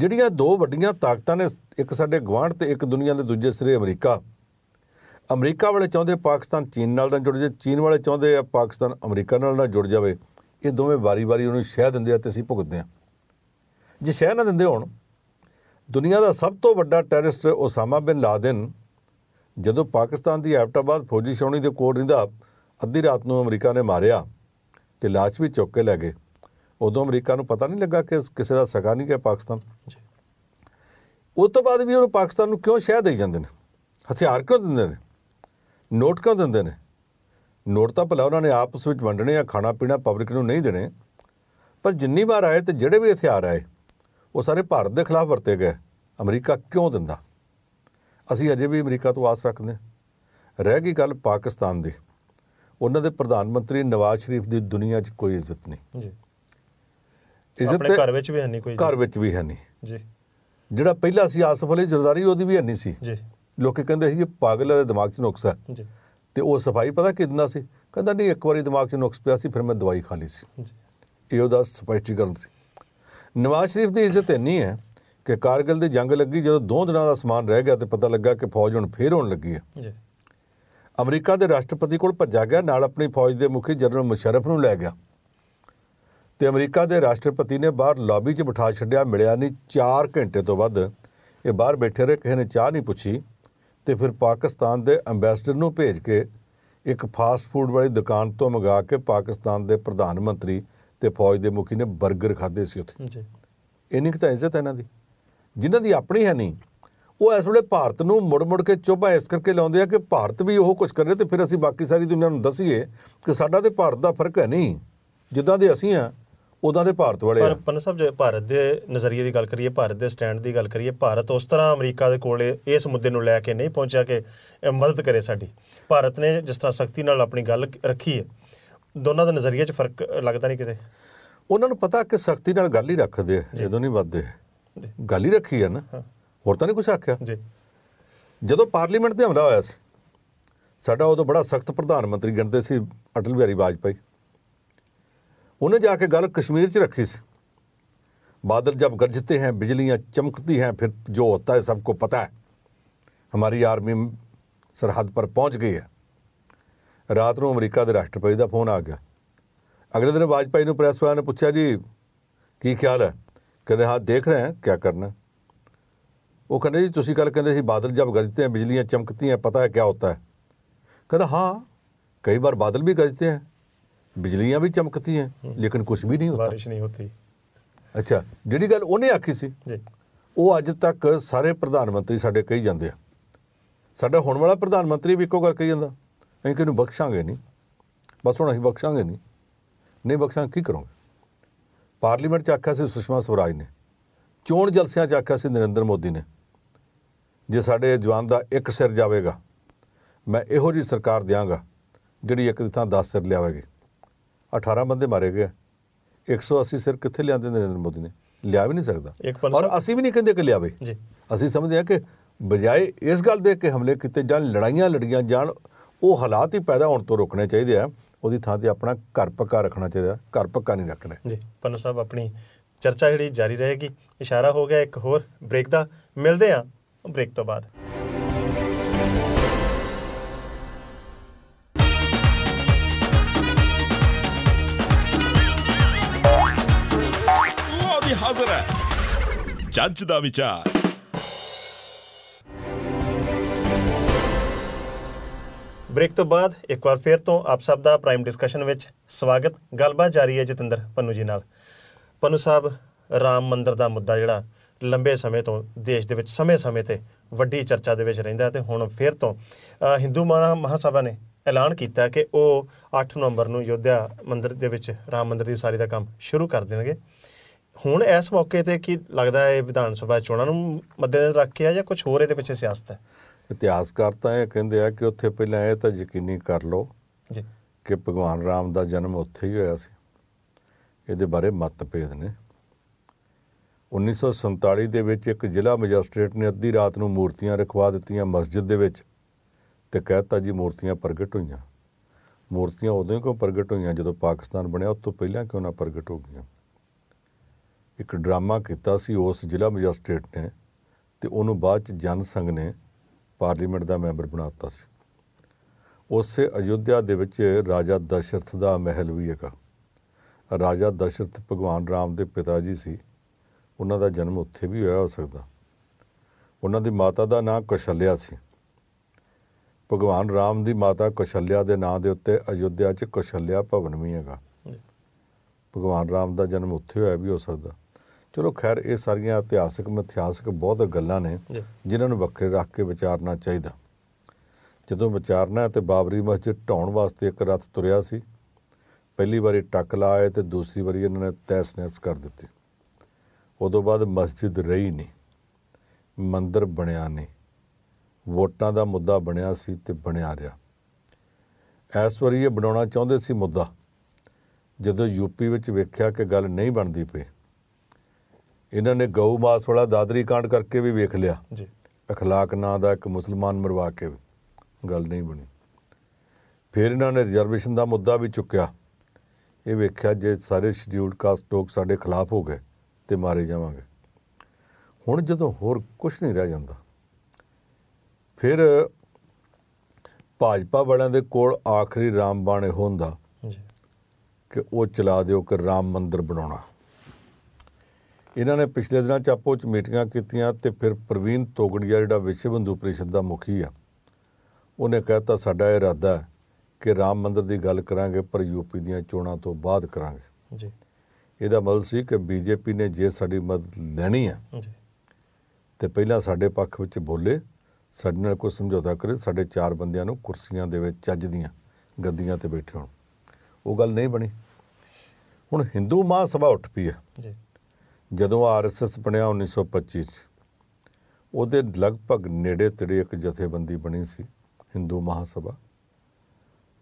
ਜਿਹੜੀਆਂ ਦੋ ਵੱਡੀਆਂ ਤਾਕਤਾਂ ਨੇ ਇੱਕ ਸਾਡੇ ਗਵਾਂਢ ਤੇ ਇੱਕ ਦੁਨੀਆ ਦੇ ਦੂਜੇ ਸਿਰੇ ਅਮਰੀਕਾ ਅਮਰੀਕਾ ਵਾਲੇ ਚਾਹੁੰਦੇ ਪਾਕਿਸਤਾਨ ਚੀਨ ਨਾਲ ਨਾ ਜੁੜ ਜੇ ਚੀਨ ਵਾਲੇ ਚਾਹੁੰਦੇ ਆ ਪਾਕਿਸਤਾਨ ਅਮਰੀਕਾ ਨਾਲ ਨਾ ਜੁੜ ਜਾਵੇ ਇਹ ਦੋਵੇਂ ਵਾਰੀ-ਵਾਰੀ ਉਹਨੂੰ ਸ਼ਹਿ ਦਿੰਦੇ ਆ ਤੇ ਅਸੀਂ ਭੁਗਤਦੇ ਆ ਜੇ ਸ਼ਹਿ ਨਾ ਦਿੰਦੇ ਹੋਣ ਦੁਨੀਆ ਦਾ ਸਭ ਤੋਂ ਵੱਡਾ ਟੈਰਰਿਸਟ ਉਸਾਮਾ ਬਿਨ ਲਾਦਨ ਜਦੋਂ ਪਾਕਿਸਤਾਨ ਦੀ ਐਬਟਾਬਾਦ ਫੌਜੀ ਛਾਉਣੀ ਦੇ ਕੋਲ ਰਹਿੰਦਾ ਅੱਧੀ ਰਾਤ ਨੂੰ ਅਮਰੀਕਾ ਨੇ ਮਾਰਿਆ ਤੇ ਲਾਸ਼ ਵੀ ਚੁੱਕ ਕੇ ਲੈ ਗਏ ਉਦੋਂ ਅਮਰੀਕਾ ਨੂੰ ਪਤਾ ਨਹੀਂ ਲੱਗਾ ਕਿ ਕਿਸੇ ਦਾ ਸਗਾ ਨਹੀਂ ਗਿਆ ਪਾਕਿਸਤਾਨ ਉਸ ਤੋਂ ਬਾਅਦ ਵੀ ਉਹ ਪਾਕਿਸਤਾਨ ਨੂੰ ਕਿਉਂ ਸ਼ਹਿ ਦੇਈ ਜਾਂਦੇ ਨੇ ਹਥਿਆਰ ਕਿਉਂ ਦਿੰਦੇ ਨੇ ਨੋਟ ਕਿਉਂ ਦਿੰਦੇ ਨੇ ਨੋਟ ਤਾਂ ਭਲਾ ਉਹਨਾਂ ਨੇ ਆਪਸ ਵਿੱਚ ਵੰਡਣੇ ਆ ਖਾਣਾ ਪੀਣਾ ਪਬਲਿਕ ਨੂੰ ਨਹੀਂ ਦੇਣੇ ਪਰ ਜਿੰਨੀ ਵਾਰ ਆਏ ਤੇ ਜਿਹੜੇ ਵੀ ਹਥਿਆਰ ਆਏ ਉਹ ਸਾਰੇ ਭਾਰਤ ਦੇ ਖਿਲਾਫ ਵਰਤੇ ਗਏ ਅਮਰੀਕਾ ਕਿਉਂ ਦਿੰਦਾ ਅਸੀਂ ਅਜੇ ਵੀ ਅਮਰੀਕਾ ਤੋਂ ਆਸ ਰੱਖਦੇ ਰਹਿ ਗਈ ਗੱਲ ਪਾਕਿਸਤਾਨ ਦੀ ਉਹਨਾਂ ਦੇ ਪ੍ਰਧਾਨ ਮੰਤਰੀ ਨਵਾਜ਼ ਸ਼ਰੀਫ ਦੀ ਦੁਨੀਆ 'ਚ ਕੋਈ ਇੱਜ਼ਤ ਨਹੀਂ ਜੀ ਆਪਣੇ ਘਰ ਵਿੱਚ ਵੀ ਹੈ ਨਹੀਂ ਕੋਈ ਘਰ ਵਿੱਚ ਵੀ ਹੈ ਨਹੀਂ ਜੀ ਜਿਹੜਾ ਪਹਿਲਾ ਸੀ ਆਸਫ ਵਾਲੇ ਜਰਦਾਰੀ ਉਹਦੀ ਵੀ ਹੈ ਨਹੀਂ ਸੀ ਜੀ ਲੋਕੀ ਕਹਿੰਦੇ ਸੀ ਇਹ ਪਾਗਲ ਦੇ ਦਿਮਾਗ 'ਚ ਨੁਕਸ ਹੈ ਜੀ ਤੇ ਉਹ ਸਫਾਈ ਪਤਾ ਕਿੰਨਾ ਸੀ ਕਹਿੰਦਾ ਨਹੀਂ ਇੱਕ ਵਾਰੀ ਦਿਮਾਗ 'ਚ ਨੁਕਸ ਪਿਆ ਸੀ ਫਿਰ ਮੈਂ ਦਵਾਈ ਖਾ ਲਈ ਸੀ ਜੀ ਇਹ ਉਹਦਾ ਸਪਸ਼ਟੀਕਰਨ ਸੀ ਨਵਾਜ਼ ਸ਼ਰੀਫ ਦੀ ਇੱਜ਼ਤ ਇੰਨੀ ਹੈ ਕਿ ਕਾਰਗਿਲ ਦੀ ਜੰਗ ਲੱਗੀ ਜਦੋਂ ਦੋ ਦਿਨਾਂ ਦਾ ਸਮਾਨ ਰਹਿ ਗਿਆ ਤੇ ਪਤਾ ਲੱਗਾ ਕਿ ਫੌਜ ਹੁਣ ਫੇਰ ਹੋਣ ਲੱਗੀ ਹੈ ਜੀ ਅਮਰੀਕਾ ਦੇ ਰਾਸ਼ਟਰਪਤੀ ਕੋਲ ਭੱਜਾ ਗਿਆ ਨਾਲ ਆਪਣੀ ਫੌਜ ਦੇ ਮੁਖੀ ਜਨਰਲ ਮੁਸ਼ਰਫ ਨੂੰ ਲੈ ਗਿਆ ਤੇ ਅਮਰੀਕਾ ਦੇ ਰਾਸ਼ਟਰਪਤੀ ਨੇ ਬਾਹਰ ਲੌਬੀ 'ਚ ਬਿਠਾ ਛੱਡਿਆ ਮਿਲਿਆ ਨਹੀਂ 4 ਘੰਟੇ ਤੋਂ ਵੱਧ ਇਹ ਬਾਹਰ ਬੈਠੇ ਰਹੇ ਕਿਸੇ ਨੇ ਚਾਹ ਨਹੀਂ ਪੁੱਛੀ ਤੇ ਫਿਰ ਪਾਕਿਸਤਾਨ ਦੇ ਐਮਬੈਸਡਰ ਨੂੰ ਭੇਜ ਕੇ ਇੱਕ ਫਾਸਟ ਫੂਡ ਵਾਲੀ ਦੁਕਾਨ ਤੋਂ ਮੰਗਾ ਕੇ ਪਾਕਿਸਤਾਨ ਦੇ ਪ੍ਰਧਾਨ ਮੰਤਰੀ ਤੇ ਫੌਜ ਦੇ ਮੁਖੀ ਨੇ 버ਗਰ ਖਾਦੇ ਸੀ ਉੱਥੇ ਜੀ ਇੰਨੀ ਕਿ ਤਾਂ ਇੱਜ਼ਤ ਹੈ ਇਹਨਾਂ ਦੀ ਜਿਨ੍ਹਾਂ ਦੀ ਆਪਣੀ ਹੈ ਨਹੀਂ ਉਹ ਇਸ ਵੇਲੇ ਭਾਰਤ ਨੂੰ ਮੁੜ-ਮੁੜ ਕੇ ਚੋਭਾ ਇਸ ਕਰਕੇ ਲਾਉਂਦੇ ਆ ਕਿ ਭਾਰਤ ਵੀ ਉਹ ਕੁਝ ਕਰ ਰਿਹਾ ਤੇ ਫਿਰ ਅਸੀਂ ਬਾਕੀ ਸਾਰੀ ਦੁਨੀਆ ਨੂੰ ਦਸੀਏ ਕਿ ਸਾਡਾ ਤੇ ਭਾਰਤ ਦਾ ਫਰਕ ਹੈ ਨਹੀਂ ਜਿੱਦਾਂ ਦੇ ਅਸੀਂ ਆ ਉਹਦਾ ਦੇ ਭਾਰਤ ਵਾਲੇ ਪਰ ਪੰਨ ਸਾਹਿਬ ਜੇ ਭਾਰਤ ਦੇ ਨਜ਼ਰੀਏ ਦੀ ਗੱਲ ਕਰੀਏ ਭਾਰਤ ਦੇ ਸਟੈਂਡ ਦੀ ਗੱਲ ਕਰੀਏ ਭਾਰਤ ਉਸ ਤਰ੍ਹਾਂ ਅਮਰੀਕਾ ਦੇ ਕੋਲੇ ਇਸ ਮੁੱਦੇ ਨੂੰ ਲੈ ਕੇ ਨਹੀਂ ਪਹੁੰਚਿਆ ਕਿ ਮਦਦ ਕਰੇ ਸਾਡੀ ਭਾਰਤ ਨੇ ਜਿਸ ਤਰ੍ਹਾਂ ਸ਼ਕਤੀ ਨਾਲ ਆਪਣੀ ਗੱਲ ਰੱਖੀ ਹੈ ਦੋਨਾਂ ਦਾ ਨਜ਼ਰੀਏ 'ਚ ਫਰਕ ਲੱਗਦਾ ਨਹੀਂ ਕਿਤੇ ਉਹਨਾਂ ਨੂੰ ਪਤਾ ਕਿ ਸ਼ਕਤੀ ਨਾਲ ਗੱਲ ਹੀ ਰੱਖਦੇ ਜਦੋਂ ਨਹੀਂ ਵੱਧਦੇ ਗੱਲ ਹੀ ਰੱਖੀ ਹੈ ਨਾ ਹੋਰ ਤਾਂ ਨਹੀਂ ਕੁਝ ਆਖਿਆ ਜੀ ਜਦੋਂ ਪਾਰਲੀਮੈਂਟ ਤੇ ਹਮਲਾ ਹੋਇਆ ਸੀ ਸਾਡਾ ਉਦੋਂ ਬੜਾ ਸਖਤ ਪ੍ਰਧਾਨ ਮੰਤਰੀ ਗਿਣਦੇ ਸੀ ਅਟਲ ਬਿਹਾਰੀ ਵਾਜਪਾਈ ਉਹਨੇ ਜਾ ਕੇ ਗੱਲ ਕਸ਼ਮੀਰ 'ਚ ਰੱਖੀ ਸੀ बादल जब गरजते हैं बिजलियाँ चमकती हैं फिर जो होता है सबको पता है हमारी आर्मी सरहद पर पहुंच गई ਹੈ ਰਾਤ ਨੂੰ ਅਮਰੀਕਾ ਦੇ ਰਾਸ਼ਟਰਪਤੀ ਦਾ ਫੋਨ ਆ ਗਿਆ ਅਗਲੇ ਦਿਨ ਵਾਜਪਾਈ ਨੂੰ ਪ੍ਰੈਸ ਵਾਲਿਆਂ ਨੇ ਪੁੱਛਿਆ ਜੀ ਕੀ ਖਿਆਲ ਹੈ ਕਹਿੰਦੇ ਹਾਂ ਦੇਖ ਰਹੇ ਹਾਂ ਕੀ ਕਰਨਾ ਉਹ ਕਹਿੰਦੇ ਜੀ ਤੁਸੀਂ ਕੱਲ ਕਹਿੰਦੇ ਸੀ ਬਾਦਲ ਜਦ ਗਰਜਤੇ हैं ਬਿਜਲੀਆਂ ਚਮਕਤੀ हैं ਪਤਾ ਹੈ ਕੀ ਹੁੰਦਾ ਹੈ ਕਹਿੰਦਾ ਹਾਂ ਕਈ ਵਾਰ ਬਾਦਲ ਵੀ ਗਰਜਤੇ हैं ਬਿਜਲੀਆਂ ਵੀ ਚਮਕਦੀ ਹੈ ਲੇਕਿਨ ਕੁਝ ਵੀ ਨਹੀਂ ਹੁੰਦਾ بارش ਨਹੀਂ ਹੁੰਦੀ ਅੱਛਾ ਜਿਹੜੀ ਗੱਲ ਉਹਨੇ ਆਖੀ ਸੀ ਜੀ ਉਹ ਅੱਜ ਤੱਕ ਸਾਰੇ ਪ੍ਰਧਾਨ ਮੰਤਰੀ ਸਾਡੇ ਕਹੀ ਜਾਂਦੇ ਆ ਸਾਡਾ ਹੁਣ ਵਾਲਾ ਪ੍ਰਧਾਨ ਮੰਤਰੀ ਵੀ ਇੱਕੋ ਗੱਲ ਕਹੀ ਜਾਂਦਾ ਅਸੀਂ ਕਿਹਨੂੰ ਬਖਸ਼ਾਂਗੇ ਨਹੀਂ ਬਸ ਹੁਣ ਅਸੀਂ ਬਖਸ਼ਾਂਗੇ ਨਹੀਂ ਨਹੀਂ ਬਖਸ਼ਾਂ ਕੀ ਕਰੋਗੇ ਪਾਰਲੀਮੈਂਟ 'ਚ ਆਖਿਆ ਸੀ ਸੁਸ਼ਮਾ ਸਵਰਾਜ ਨੇ ਚੋਣ ਜਲਸਿਆਂ 'ਚ ਆਖਿਆ ਸੀ ਨਰਿੰਦਰ ਮੋਦੀ ਨੇ ਜੇ ਸਾਡੇ ਜਵਾਨ ਦਾ ਇੱਕ ਸਿਰ ਜਾਵੇਗਾ ਮੈਂ ਇਹੋ ਜੀ ਸਰਕਾਰ ਦਿਆਂਗਾ ਜਿਹੜੀ ਇੱਕ ਤਾਂ 10 ਸਿਰ ਲਿਆਵੇਗੀ 18 ਬੰਦੇ ਮਾਰੇ ਗਏ 180 ਸਿਰ ਕਿੱਥੇ ਲਿਆਂਦੇ ਨਰਿੰਦਰ ਮੋਦੀ ਨੇ ਲਿਆ ਵੀ ਨਹੀਂ ਸਕਦਾ ਔਰ ਅਸੀਂ ਵੀ ਨਹੀਂ ਕਹਿੰਦੇ ਕਿ ਲਿਆਵੇ ਜੀ ਅਸੀਂ ਸਮਝਦੇ ਹਾਂ ਕਿ ਬਜਾਏ ਇਸ ਗੱਲ ਦੇ ਕਿ ਹਮਲੇ ਕਿਤੇ ਜਾਂ ਲੜਾਈਆਂ ਲੜੀਆਂ ਜਾਣ ਉਹ ਹਾਲਾਤ ਹੀ ਪੈਦਾ ਹੋਣ ਤੋਂ ਰੋਕਣੇ ਚਾਹੀਦੇ ਆ ਉਹਦੀ ਥਾਂ ਤੇ ਆਪਣਾ ਘਰ ਪੱਕਾ ਰੱਖਣਾ ਚਾਹੀਦਾ ਘਰ ਪੱਕਾ ਨਹੀਂ ਰੱਖਣਾ ਜੀ ਪੰਨੂ ਸਾਹਿਬ ਆਪਣੀ ਚਰਚਾ ਜਿਹੜੀ ਜਾਰੀ ਰਹੇਗੀ ਇਸ਼ਾਰਾ ਹੋ ਗਿਆ ਇੱਕ ਹੋਰ ਬ੍ਰੇਕ ਦਾ ਮਿਲਦੇ ਆ ਬ੍ਰੇਕ ਤੋਂ ਬਾਅਦ ਜੱਜ ਦਾ ਵਿਚਾਰ ਬ੍ਰੇਕ ਤੋਂ ਬਾਅਦ ਇੱਕ ਵਾਰ ਫੇਰ ਤੋਂ ਆਪ ਸਭ ਦਾ ਪ੍ਰਾਈਮ ਡਿਸਕਸ਼ਨ ਵਿੱਚ ਸਵਾਗਤ ਗੱਲਬਾਤ ਜਾਰੀ ਹੈ ਜਤਿੰਦਰ ਪੰਨੂ ਜੀ ਨਾਲ ਪੰਨੂ ਸਾਹਿਬ ਰਾਮ ਮੰਦਰ ਦਾ ਮੁੱਦਾ ਜਿਹੜਾ ਲੰਬੇ ਸਮੇਂ ਤੋਂ ਦੇਸ਼ ਦੇ ਵਿੱਚ ਸਮੇਂ-ਸਮੇਂ ਤੇ ਵੱਡੀ ਚਰਚਾ ਦੇ ਵਿੱਚ ਰਹਿੰਦਾ ਤੇ ਹੁਣ ਫੇਰ ਤੋਂ ਹਿੰਦੂ ਮਹਾਸਭਾ ਨੇ ਐਲਾਨ ਕੀਤਾ ਕਿ ਉਹ 8 ਨਵੰਬਰ ਨੂੰ ਯੋਧਿਆ ਮੰਦਿਰ ਦੇ ਵਿੱਚ ਰਾਮ ਮੰਦਿਰ ਦੀ ਉਸਾਰੀ ਦਾ ਕੰਮ ਸ਼ੁਰੂ ਕਰ ਦੇਣਗੇ ਹੁਣ ਇਸ ਮੌਕੇ ਤੇ ਕੀ ਲੱਗਦਾ ਹੈ ਵਿਧਾਨ ਸਭਾ ਚੋਣਾਂ ਨੂੰ ਮੱਦੇਨਜ਼ਰ ਰੱਖ ਕੇ ਆ ਜਾਂ ਕੁਝ ਹੋਰ ਇਹਦੇ ਪਿੱਛੇ ਸਿਆਸਤ ਹੈ ਇਤਿਹਾਸਕਾਰ ਤਾਂ ਇਹ ਕਹਿੰਦੇ ਆ ਕਿ ਉੱਥੇ ਪਹਿਲਾਂ ਇਹ ਤਾਂ ਯਕੀਨੀ ਕਰ ਲਓ ਜੀ ਕਿ ਭਗਵਾਨ ਰਾਮ ਦਾ ਜਨਮ ਉੱਥੇ ਹੀ ਹੋਇਆ ਸੀ ਇਹਦੇ ਬਾਰੇ ਮਤਭੇਦ ਨੇ 1947 ਦੇ ਵਿੱਚ ਇੱਕ ਜ਼ਿਲ੍ਹਾ ਮੈਜਿਸਟ੍ਰੇਟ ਨੇ ਅੱਧੀ ਰਾਤ ਨੂੰ ਮੂਰਤੀਆਂ ਰਖਵਾ ਦਿੱਤੀਆਂ ਮਸਜਿਦ ਦੇ ਵਿੱਚ ਤੇ ਕਹਿਤਾ ਜੀ ਮੂਰਤੀਆਂ ਪ੍ਰਗਟ ਹੋਈਆਂ ਮੂਰਤੀਆਂ ਉਦੋਂ ਹੀ ਕਿਉਂ ਪ੍ਰਗਟ ਹੋਈਆਂ ਜਦੋਂ ਪਾਕਿਸਤਾਨ ਬਣਿਆ ਉਸ ਤੋਂ ਪਹਿਲਾਂ ਕਿਉਂ ਨਾ ਪ੍ਰਗਟ ਹੋ ਗਈਆਂ ਇੱਕ ਡਰਾਮਾ ਕੀਤਾ ਸੀ ਉਸ ਜ਼ਿਲ੍ਹਾ ਮੈਜਿਸਟ੍ਰੇਟ ਨੇ ਤੇ ਉਹਨੂੰ ਬਾਅਦ ਚ ਜਨ ਸੰਘ ਨੇ ਪਾਰਲੀਮੈਂਟ ਦਾ ਮੈਂਬਰ ਬਣਾਤਾ ਸੀ ਉਸੇ ਅਯੁੱਧਿਆ ਦੇ ਵਿੱਚ ਰਾਜਾ ਦਸ਼ਰਥ ਦਾ ਮਹਿਲ ਵੀ ਹੈਗਾ ਰਾਜਾ ਦਸ਼ਰਥ ਭਗਵਾਨ ਰਾਮ ਦੇ ਪਿਤਾ ਜੀ ਸੀ ਉਹਨਾਂ ਦਾ ਜਨਮ ਉੱਥੇ ਵੀ ਹੋਇਆ ਹੋ ਸਕਦਾ ਉਹਨਾਂ ਦੀ ਮਾਤਾ ਦਾ ਨਾਂ ਕੁਸ਼ਲਿਆ ਸੀ ਭਗਵਾਨ ਰਾਮ ਦੀ ਮਾਤਾ ਕੁਸ਼ਲਿਆ ਦੇ ਨਾਂ ਦੇ ਉੱਤੇ ਅਯੁੱਧਿਆ 'ਚ ਕੁਸ਼ਲਿਆ ਭਵਨ ਵੀ ਹੈਗਾ ਭਗਵਾਨ ਰਾਮ ਦਾ ਜਨਮ ਉੱਥੇ ਹੋਇਆ ਵੀ ਹੋ ਸਕਦਾ ਚਲੋ ਖੈਰ ਇਹ ਸਾਰੀਆਂ ਇਤਿਹਾਸਿਕ ਮਿਥਿਹਾਸਕ ਬਹੁਤ ਗੱਲਾਂ ਨੇ ਜਿਨ੍ਹਾਂ ਨੂੰ ਵੱਖਰੇ ਰੱਖ ਕੇ ਵਿਚਾਰਨਾ ਚਾਹੀਦਾ ਜਦੋਂ ਵਿਚਾਰਨਾ ਤੇ ਬਾਬਰੀ ਮਸਜਿਦ ਢਾਉਣ ਵਾਸਤੇ ਇੱਕ ਰਥ ਤੁਰਿਆ ਸੀ ਪਹਿਲੀ ਵਾਰੀ ਟੱਕ ਲਾਏ ਤੇ ਦੂਸਰੀ ਵਾਰੀ ਇਹਨਾਂ ਨੇ ਤੈਸ-ਨੈਸ ਕਰ ਦਿੱਤੀ ਉਦੋਂ ਬਾਅਦ ਮਸਜਿਦ ਰਹੀ ਨਹੀਂ ਮੰਦਰ ਬਣਿਆ ਨਹੀਂ ਵੋਟਾਂ ਦਾ ਮੁੱਦਾ ਬਣਿਆ ਸੀ ਤੇ ਬਣਿਆ ਰਿਹਾ ਐਸ ਵਾਰੀ ਇਹ ਬਣਾਉਣਾ ਚਾਹੁੰਦੇ ਸੀ ਮੁੱਦਾ ਜਦੋਂ ਯੂਪੀ ਵਿੱਚ ਵੇਖਿਆ ਕਿ ਗੱਲ ਨਹੀਂ ਬਣਦੀ ਪਈ ਇਹਨਾਂ ਨੇ ਗਊ ਮਾਸ ਵਾਲਾ ਦਾਦਰੀ ਕਾਂਡ ਕਰਕੇ ਵੀ ਵੇਖ ਲਿਆ ਜੀ اخلاق ਨਾਂ ਦਾ ਇੱਕ ਮੁਸਲਮਾਨ ਮਰਵਾ ਕੇ ਗੱਲ ਨਹੀਂ ਬਣੀ ਫਿਰ ਇਹਨਾਂ ਨੇ ਰਿਜ਼ਰਵੇਸ਼ਨ ਦਾ ਮੁੱਦਾ ਵੀ ਚੁੱਕਿਆ ਇਹ ਵੇਖਿਆ ਜੇ ਸਾਰੇ ਸ਼ਡਿਊਲਡ ਕਾਸਟ ਲੋਕ ਸਾਡੇ ਖਿਲਾਫ ਹੋ ਗਏ ਤੇ ਮਾਰੇ ਜਾਵਾਂਗੇ ਹੁਣ ਜਦੋਂ ਹੋਰ ਕੁਝ ਨਹੀਂ ਰਹਿ ਜਾਂਦਾ ਫਿਰ ਭਾਜਪਾ ਵਾਲਿਆਂ ਦੇ ਕੋਲ ਆਖਰੀ ਰਾਮ ਬਾਣੇ ਹੁੰਦਾ ਜੀ ਕਿ ਉਹ ਚਲਾ ਦਿਓ ਕਿ ਰਾਮ ਮੰਦਿਰ ਬਣਾਉਣਾ ਇਹਨਾਂ ਨੇ ਪਿਛਲੇ ਦਿਨਾਂ ਚਾਪੋ 'ਚ ਮੀਟਿੰਗਾਂ ਕੀਤੀਆਂ ਤੇ ਫਿਰ ਪ੍ਰਵੀਨ ਤੋਗੜੀਆ ਜਿਹੜਾ ਵਿਸ਼ੇ ਬੰਦੂ ਪ੍ਰੀਸ਼ਦ ਦਾ ਮੁਖੀ ਆ ਉਹਨੇ ਕਹਿਤਾ ਸਾਡਾ ਇਰਾਦਾ ਹੈ ਕਿ ਰਾਮ ਮੰਦਰ ਦੀ ਗੱਲ ਕਰਾਂਗੇ ਪਰ ਯੂਪੀ ਦੀਆਂ ਚੋਣਾਂ ਤੋਂ ਬਾਅਦ ਕਰਾਂਗੇ ਜੀ ਇਹਦਾ ਮਤਲਬ ਸੀ ਕਿ ਬੀਜੇਪੀ ਨੇ ਜੇ ਸਾਡੀ ਮਦਦ ਲੈਣੀ ਆ ਜੀ ਤੇ ਪਹਿਲਾਂ ਸਾਡੇ ਪੱਖ ਵਿੱਚ ਬੋਲੇ ਸਾਡੇ ਨਾਲ ਕੋਈ ਸਮਝੌਤਾ ਕਰੇ ਸਾਡੇ ਚਾਰ ਬੰਦਿਆਂ ਨੂੰ ਕੁਰਸੀਆਂ ਦੇ ਵਿੱਚ ਚੱਜ ਦੀਆਂ ਗੱਦੀਆਂ ਤੇ ਬੈਠੇ ਹੋਣ ਉਹ ਗੱਲ ਨਹੀਂ ਬਣੀ ਹੁਣ ਹਿੰਦੂ ਮਹਾਸਭਾ ਉੱਠ ਪਈ ਹੈ ਜੀ ਜਦੋਂ ਆਰਐਸਐਸ ਬਣਿਆ 1925 ਚ ਉਹਦੇ ਲਗਭਗ ਨੇੜੇ ਤੇੜੇ ਇੱਕ ਜਥੇਬੰਦੀ ਬਣੀ ਸੀ ਹਿੰਦੂ ਮਹਾਸਭਾ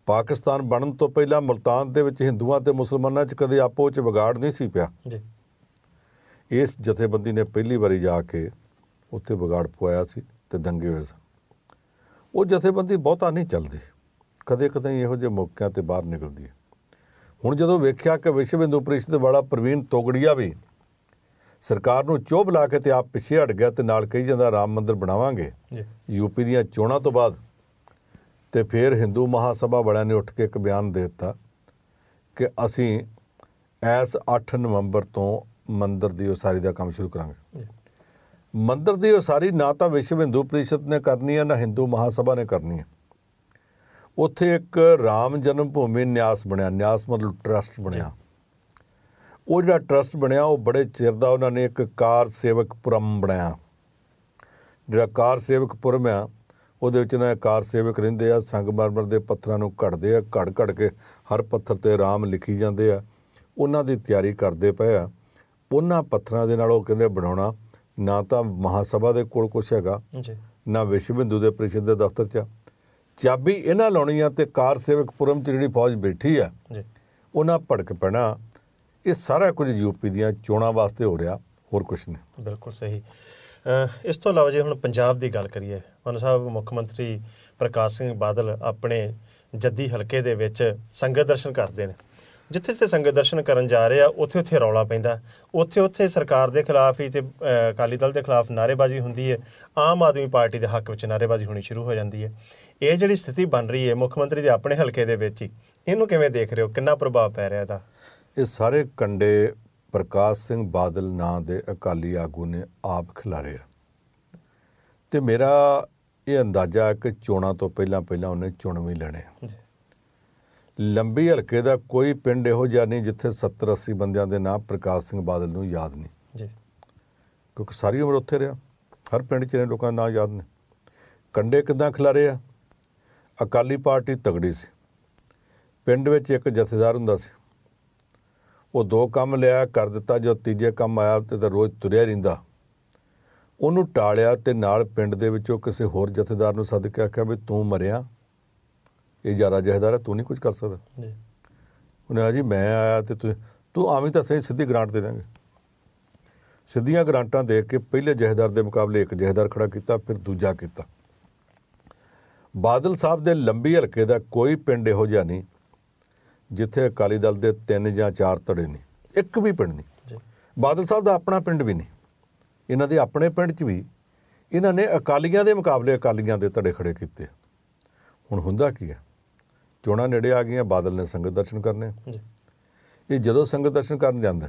ਪਾਕਿਸਤਾਨ ਬਣਨ ਤੋਂ ਪਹਿਲਾਂ ਮਲਤਾਨ ਦੇ ਵਿੱਚ ਹਿੰਦੂਆਂ ਤੇ ਮੁਸਲਮਾਨਾਂ 'ਚ ਕਦੇ ਆਪੋ 'ਚ ਵਿਗਾੜ ਨਹੀਂ ਸੀ ਪਿਆ ਜੀ ਇਸ ਜਥੇਬੰਦੀ ਨੇ ਪਹਿਲੀ ਵਾਰੀ ਜਾ ਕੇ ਉੱਥੇ ਵਿਗਾੜ ਪਵਾਇਆ ਸੀ ਤੇ ਦੰਗੇ ਹੋਏ ਸਨ ਉਹ ਜਥੇਬੰਦੀ ਬਹੁਤਾ ਨਹੀਂ ਚੱਲਦੀ ਕਦੇ ਕਦੇ ਇਹੋ ਜਿਹੇ ਮੌਕਿਆਂ ਤੇ ਬਾਹਰ ਨਿਕਲਦੀ ਹੈ ਹੁਣ ਜਦੋਂ ਵੇਖਿਆ ਕਿ ਵਿਸ਼ਵ ਹਿੰਦੂ ਪ੍ਰੀਸ਼ਦ ਵਾਲਾ ਪ੍ਰਵੀਨ ਤੋਗੜੀਆ ਵੀ ਸਰਕਾਰ ਨੂੰ ਚੋਭ ਲਾ ਕੇ ਤੇ ਆਪ ਪਿੱਛੇ ਹਟ ਗਿਆ ਤੇ ਨਾਲ ਕਹੀ ਜਾਂਦਾ ਰਾਮ ਮੰਦਿਰ ਬਣਾਵਾਂਗੇ ਜੀ ਯੂਪੀ ਦੀਆਂ ਚੋਣਾਂ ਤੋਂ ਬਾਅਦ ਤੇ ਫਿਰ ਹਿੰਦੂ ਮਹਾਸਭਾ ਵਾਲਿਆਂ ਨੇ ਉੱਠ ਕੇ ਇੱਕ ਬਿਆਨ ਦੇ ਦਿੱਤਾ ਕਿ ਅਸੀਂ ਐਸ 8 ਨਵੰਬਰ ਤੋਂ ਮੰਦਿਰ ਦੀ ਉਸਾਰੀ ਦਾ ਕੰਮ ਸ਼ੁਰੂ ਕਰਾਂਗੇ ਮੰਦਿਰ ਦੀ ਉਸਾਰੀ ਨਾ ਤਾਂ ਵਿਸ਼ਵ ਹਿੰਦੂ ਪ੍ਰੀਸ਼ਦ ਨੇ ਕਰਨੀ ਹੈ ਨਾ ਹਿੰਦੂ ਮਹਾਸਭਾ ਨੇ ਕਰਨੀ ਹੈ ਉੱਥੇ ਇੱਕ ਰਾਮ ਜਨਮ ਭੂਮੀ ਨਿਆਸ ਬਣਿਆ ਨਿਆਸ ਮਤਲਬ ਟਰਸਟ ਬਣਿਆ ਉਹ ਜਿਹੜਾ ਟਰਸਟ ਬਣਿਆ ਉਹ ਬੜੇ ਚਿਰ ਦਾ ਉਹਨਾਂ ਨੇ ਇੱਕ ਕਾਰ ਸੇਵਕ ਪੁਰਮ ਬਣਾਇਆ ਜਿਹੜਾ ਕਾਰ ਸੇਵਕ ਪੁਰਮ ਆ ਉਹਦੇ ਵਿੱਚ ਨਾ ਕਾਰ ਸੇਵਕ ਰਹਿੰਦੇ ਆ ਸੰਗਮਰਮਰ ਦੇ ਪੱਥਰਾਂ ਨੂੰ ਘੜਦੇ ਆ ਘੜ ਘੜ ਕੇ ਹਰ ਪੱਥਰ ਤੇ ਰਾਮ ਲਿਖੀ ਜਾਂਦੇ ਆ ਉਹਨਾਂ ਦੀ ਤਿਆਰੀ ਕਰਦੇ ਪਏ ਆ ਉਹਨਾਂ ਪੱਥਰਾਂ ਦੇ ਨਾਲ ਉਹ ਕਹਿੰਦੇ ਬਣਾਉਣਾ ਨਾ ਤਾਂ ਮਹਾਸਭਾ ਦੇ ਕੋਲ ਕੁਛ ਹੈਗਾ ਜੀ ਨਾ ਵਿਸ਼ਵ ਹਿੰਦੂ ਦੇ ਪ੍ਰੀਸ਼ਦ ਦੇ ਦਫ਼ਤਰ 'ਚ ਚਾਬੀ ਇਹਨਾਂ ਲਾਉਣੀਆਂ ਤੇ ਕਾਰ ਸੇਵਕ ਪੁਰਮ 'ਚ ਜਿਹੜੀ ਫੌਜ ਬੈਠੀ ਆ ਜੀ ਉਹਨਾਂ ਭੜਕ ਪੈਣਾ ਇਹ ਸਾਰਾ ਕੁਝ ਯੂਪੀ ਦੀਆਂ ਚੋਣਾਂ ਵਾਸਤੇ ਹੋ ਰਿਹਾ ਹੋਰ ਕੁਝ ਨਹੀਂ ਬਿਲਕੁਲ ਸਹੀ ਇਸ ਤੋਂ ਇਲਾਵਾ ਜੇ ਹੁਣ ਪੰਜਾਬ ਦੀ ਗੱਲ ਕਰੀਏ ਮਨ ਸਾਹਿਬ ਮੁੱਖ ਮੰਤਰੀ ਪ੍ਰਕਾਸ਼ ਸਿੰਘ ਬਾਦਲ ਆਪਣੇ ਜੱਦੀ ਹਲਕੇ ਦੇ ਵਿੱਚ ਸੰਗਤ ਦਰਸ਼ਨ ਕਰਦੇ ਨੇ ਜਿੱਥੇ ਜਿੱਥੇ ਸੰਗਤ ਦਰਸ਼ਨ ਕਰਨ ਜਾ ਰਹੇ ਆ ਉੱਥੇ ਉੱਥੇ ਰੌਲਾ ਪੈਂਦਾ ਉੱਥੇ ਉੱਥੇ ਸਰਕਾਰ ਦੇ ਖਿਲਾਫ ਹੀ ਤੇ ਅਕਾਲੀ ਦਲ ਦੇ ਖਿਲਾਫ ਨਾਰੇਬਾਜ਼ੀ ਹੁੰਦੀ ਹੈ ਆਮ ਆਦਮੀ ਪਾਰਟੀ ਦੇ ਹੱਕ ਵਿੱਚ ਨਾਰੇਬਾਜ਼ੀ ਹੋਣੀ ਸ਼ੁਰੂ ਹੋ ਜਾਂਦੀ ਹੈ ਇਹ ਜਿਹੜੀ ਸਥਿਤੀ ਬਣ ਰਹੀ ਹੈ ਮੁੱਖ ਮੰਤਰੀ ਦੇ ਆਪਣੇ ਹਲਕੇ ਦੇ ਵਿੱਚ ਹੀ ਇਹਨੂੰ ਕਿਵੇਂ ਦੇਖ ਰਹੇ ਹੋ ਕਿੰਨਾ ਪ੍ਰਭਾਵ ਪੈ ਰਿਹਾ ਦਾ ਇਹ ਸਾਰੇ ਕੰਡੇ ਪ੍ਰਕਾਸ਼ ਸਿੰਘ ਬਾਦਲ ਨਾਂ ਦੇ ਅਕਾਲੀ ਆਗੂ ਨੇ ਆਪ ਖਿਲਾਰੇ ਆ ਤੇ ਮੇਰਾ ਇਹ ਅੰਦਾਜ਼ਾ ਹੈ ਕਿ ਚੋਣਾਂ ਤੋਂ ਪਹਿਲਾਂ ਪਹਿਲਾਂ ਉਹਨੇ ਚੁਣ ਵੀ ਲੈਣੇ ਲੰਬੀ ਹਲਕੇ ਦਾ ਕੋਈ ਪਿੰਡ ਇਹੋ ਜਿਹਾ ਨਹੀਂ ਜਿੱਥੇ 70 80 ਬੰਦਿਆਂ ਦੇ ਨਾਂ ਪ੍ਰਕਾਸ਼ ਸਿੰਘ ਬਾਦਲ ਨੂੰ ਯਾਦ ਨਹੀਂ ਜੀ ਕਿਉਂਕਿ ਸਾਰੀ ਉਮਰ ਉੱਥੇ ਰਿਹਾ ਹਰ ਪਿੰਡ 'ਚ ਨੇ ਲੋਕਾਂ ਦਾ ਨਾਂ ਯਾਦ ਨੇ ਕੰਡੇ ਕਿਦਾਂ ਖਿਲਾਰੇ ਆ ਅਕਾਲੀ ਪਾਰਟੀ ਤਗੜੀ ਸੀ ਪਿੰਡ ਵਿੱਚ ਇੱਕ ਜਥੇਦਾਰ ਹੁੰਦਾ ਸੀ ਉਹ ਦੋ ਕੰਮ ਲਿਆ ਕਰ ਦਿੱਤਾ ਜੋ ਤੀਜੇ ਕੰਮ ਆਇਆ ਤੇ ਤਾਂ ਰੋਜ਼ ਤੁਰਿਆ ਰਹਿੰਦਾ ਉਹਨੂੰ ਟਾਲਿਆ ਤੇ ਨਾਲ ਪਿੰਡ ਦੇ ਵਿੱਚੋਂ ਕਿਸੇ ਹੋਰ ਜਥੇਦਾਰ ਨੂੰ ਸੱਦ ਕੇ ਆਖਿਆ ਵੀ ਤੂੰ ਮਰਿਆ ਇਹ ਜਿਆਦਾ ਜਹਦਾਰ ਹੈ ਤੂੰ ਨਹੀਂ ਕੁਝ ਕਰ ਸਕਦਾ ਜੀ ਉਹਨੇ ਆ ਜੀ ਮੈਂ ਆਇਆ ਤੇ ਤੂੰ ਤੂੰ ਆਵੇਂ ਤਾਂ ਸਹੀ ਸਿੱਧੀ ਗ੍ਰਾਂਟ ਦੇ ਦਾਂਗੇ ਸਿੱਧੀਆਂ ਗ੍ਰਾਂਟਾਂ ਦੇ ਕੇ ਪਹਿਲੇ ਜਹਦਾਰ ਦੇ ਮੁਕਾਬਲੇ ਇੱਕ ਜਹਦਾਰ ਖੜਾ ਕੀਤਾ ਫਿਰ ਦੂਜਾ ਕੀਤਾ ਬਾਦਲ ਸਾਹਿਬ ਦੇ ਲੰਬੀ ਹਲਕੇ ਦਾ ਕੋਈ ਪਿੰਡ ਇਹੋ ਜਿਹਾ ਨਹੀਂ ਜਿੱਥੇ ਅਕਾਲੀ ਦਲ ਦੇ ਤਿੰਨ ਜਾਂ ਚਾਰ ਧੜੇ ਨੇ ਇੱਕ ਵੀ ਪਿੰਡ ਨਹੀਂ ਜੀ ਬਾਦਲ ਸਾਹਿਬ ਦਾ ਆਪਣਾ ਪਿੰਡ ਵੀ ਨਹੀਂ ਇਹਨਾਂ ਦੇ ਆਪਣੇ ਪਿੰਡ 'ਚ ਵੀ ਇਹਨਾਂ ਨੇ ਅਕਾਲੀਆਂ ਦੇ ਮੁਕਾਬਲੇ ਅਕਾਲੀਆਂ ਦੇ ਧੜੇ ਖੜੇ ਕੀਤੇ ਹੁਣ ਹੁੰਦਾ ਕੀ ਹੈ ਚੋਣਾਂ ਨੇੜੇ ਆ ਗਈਆਂ ਬਾਦਲ ਨੇ ਸੰਗਤ ਦਰਸ਼ਨ ਕਰਨੇ ਜੀ ਇਹ ਜਦੋਂ ਸੰਗਤ ਦਰਸ਼ਨ ਕਰਨ ਜਾਂਦਾ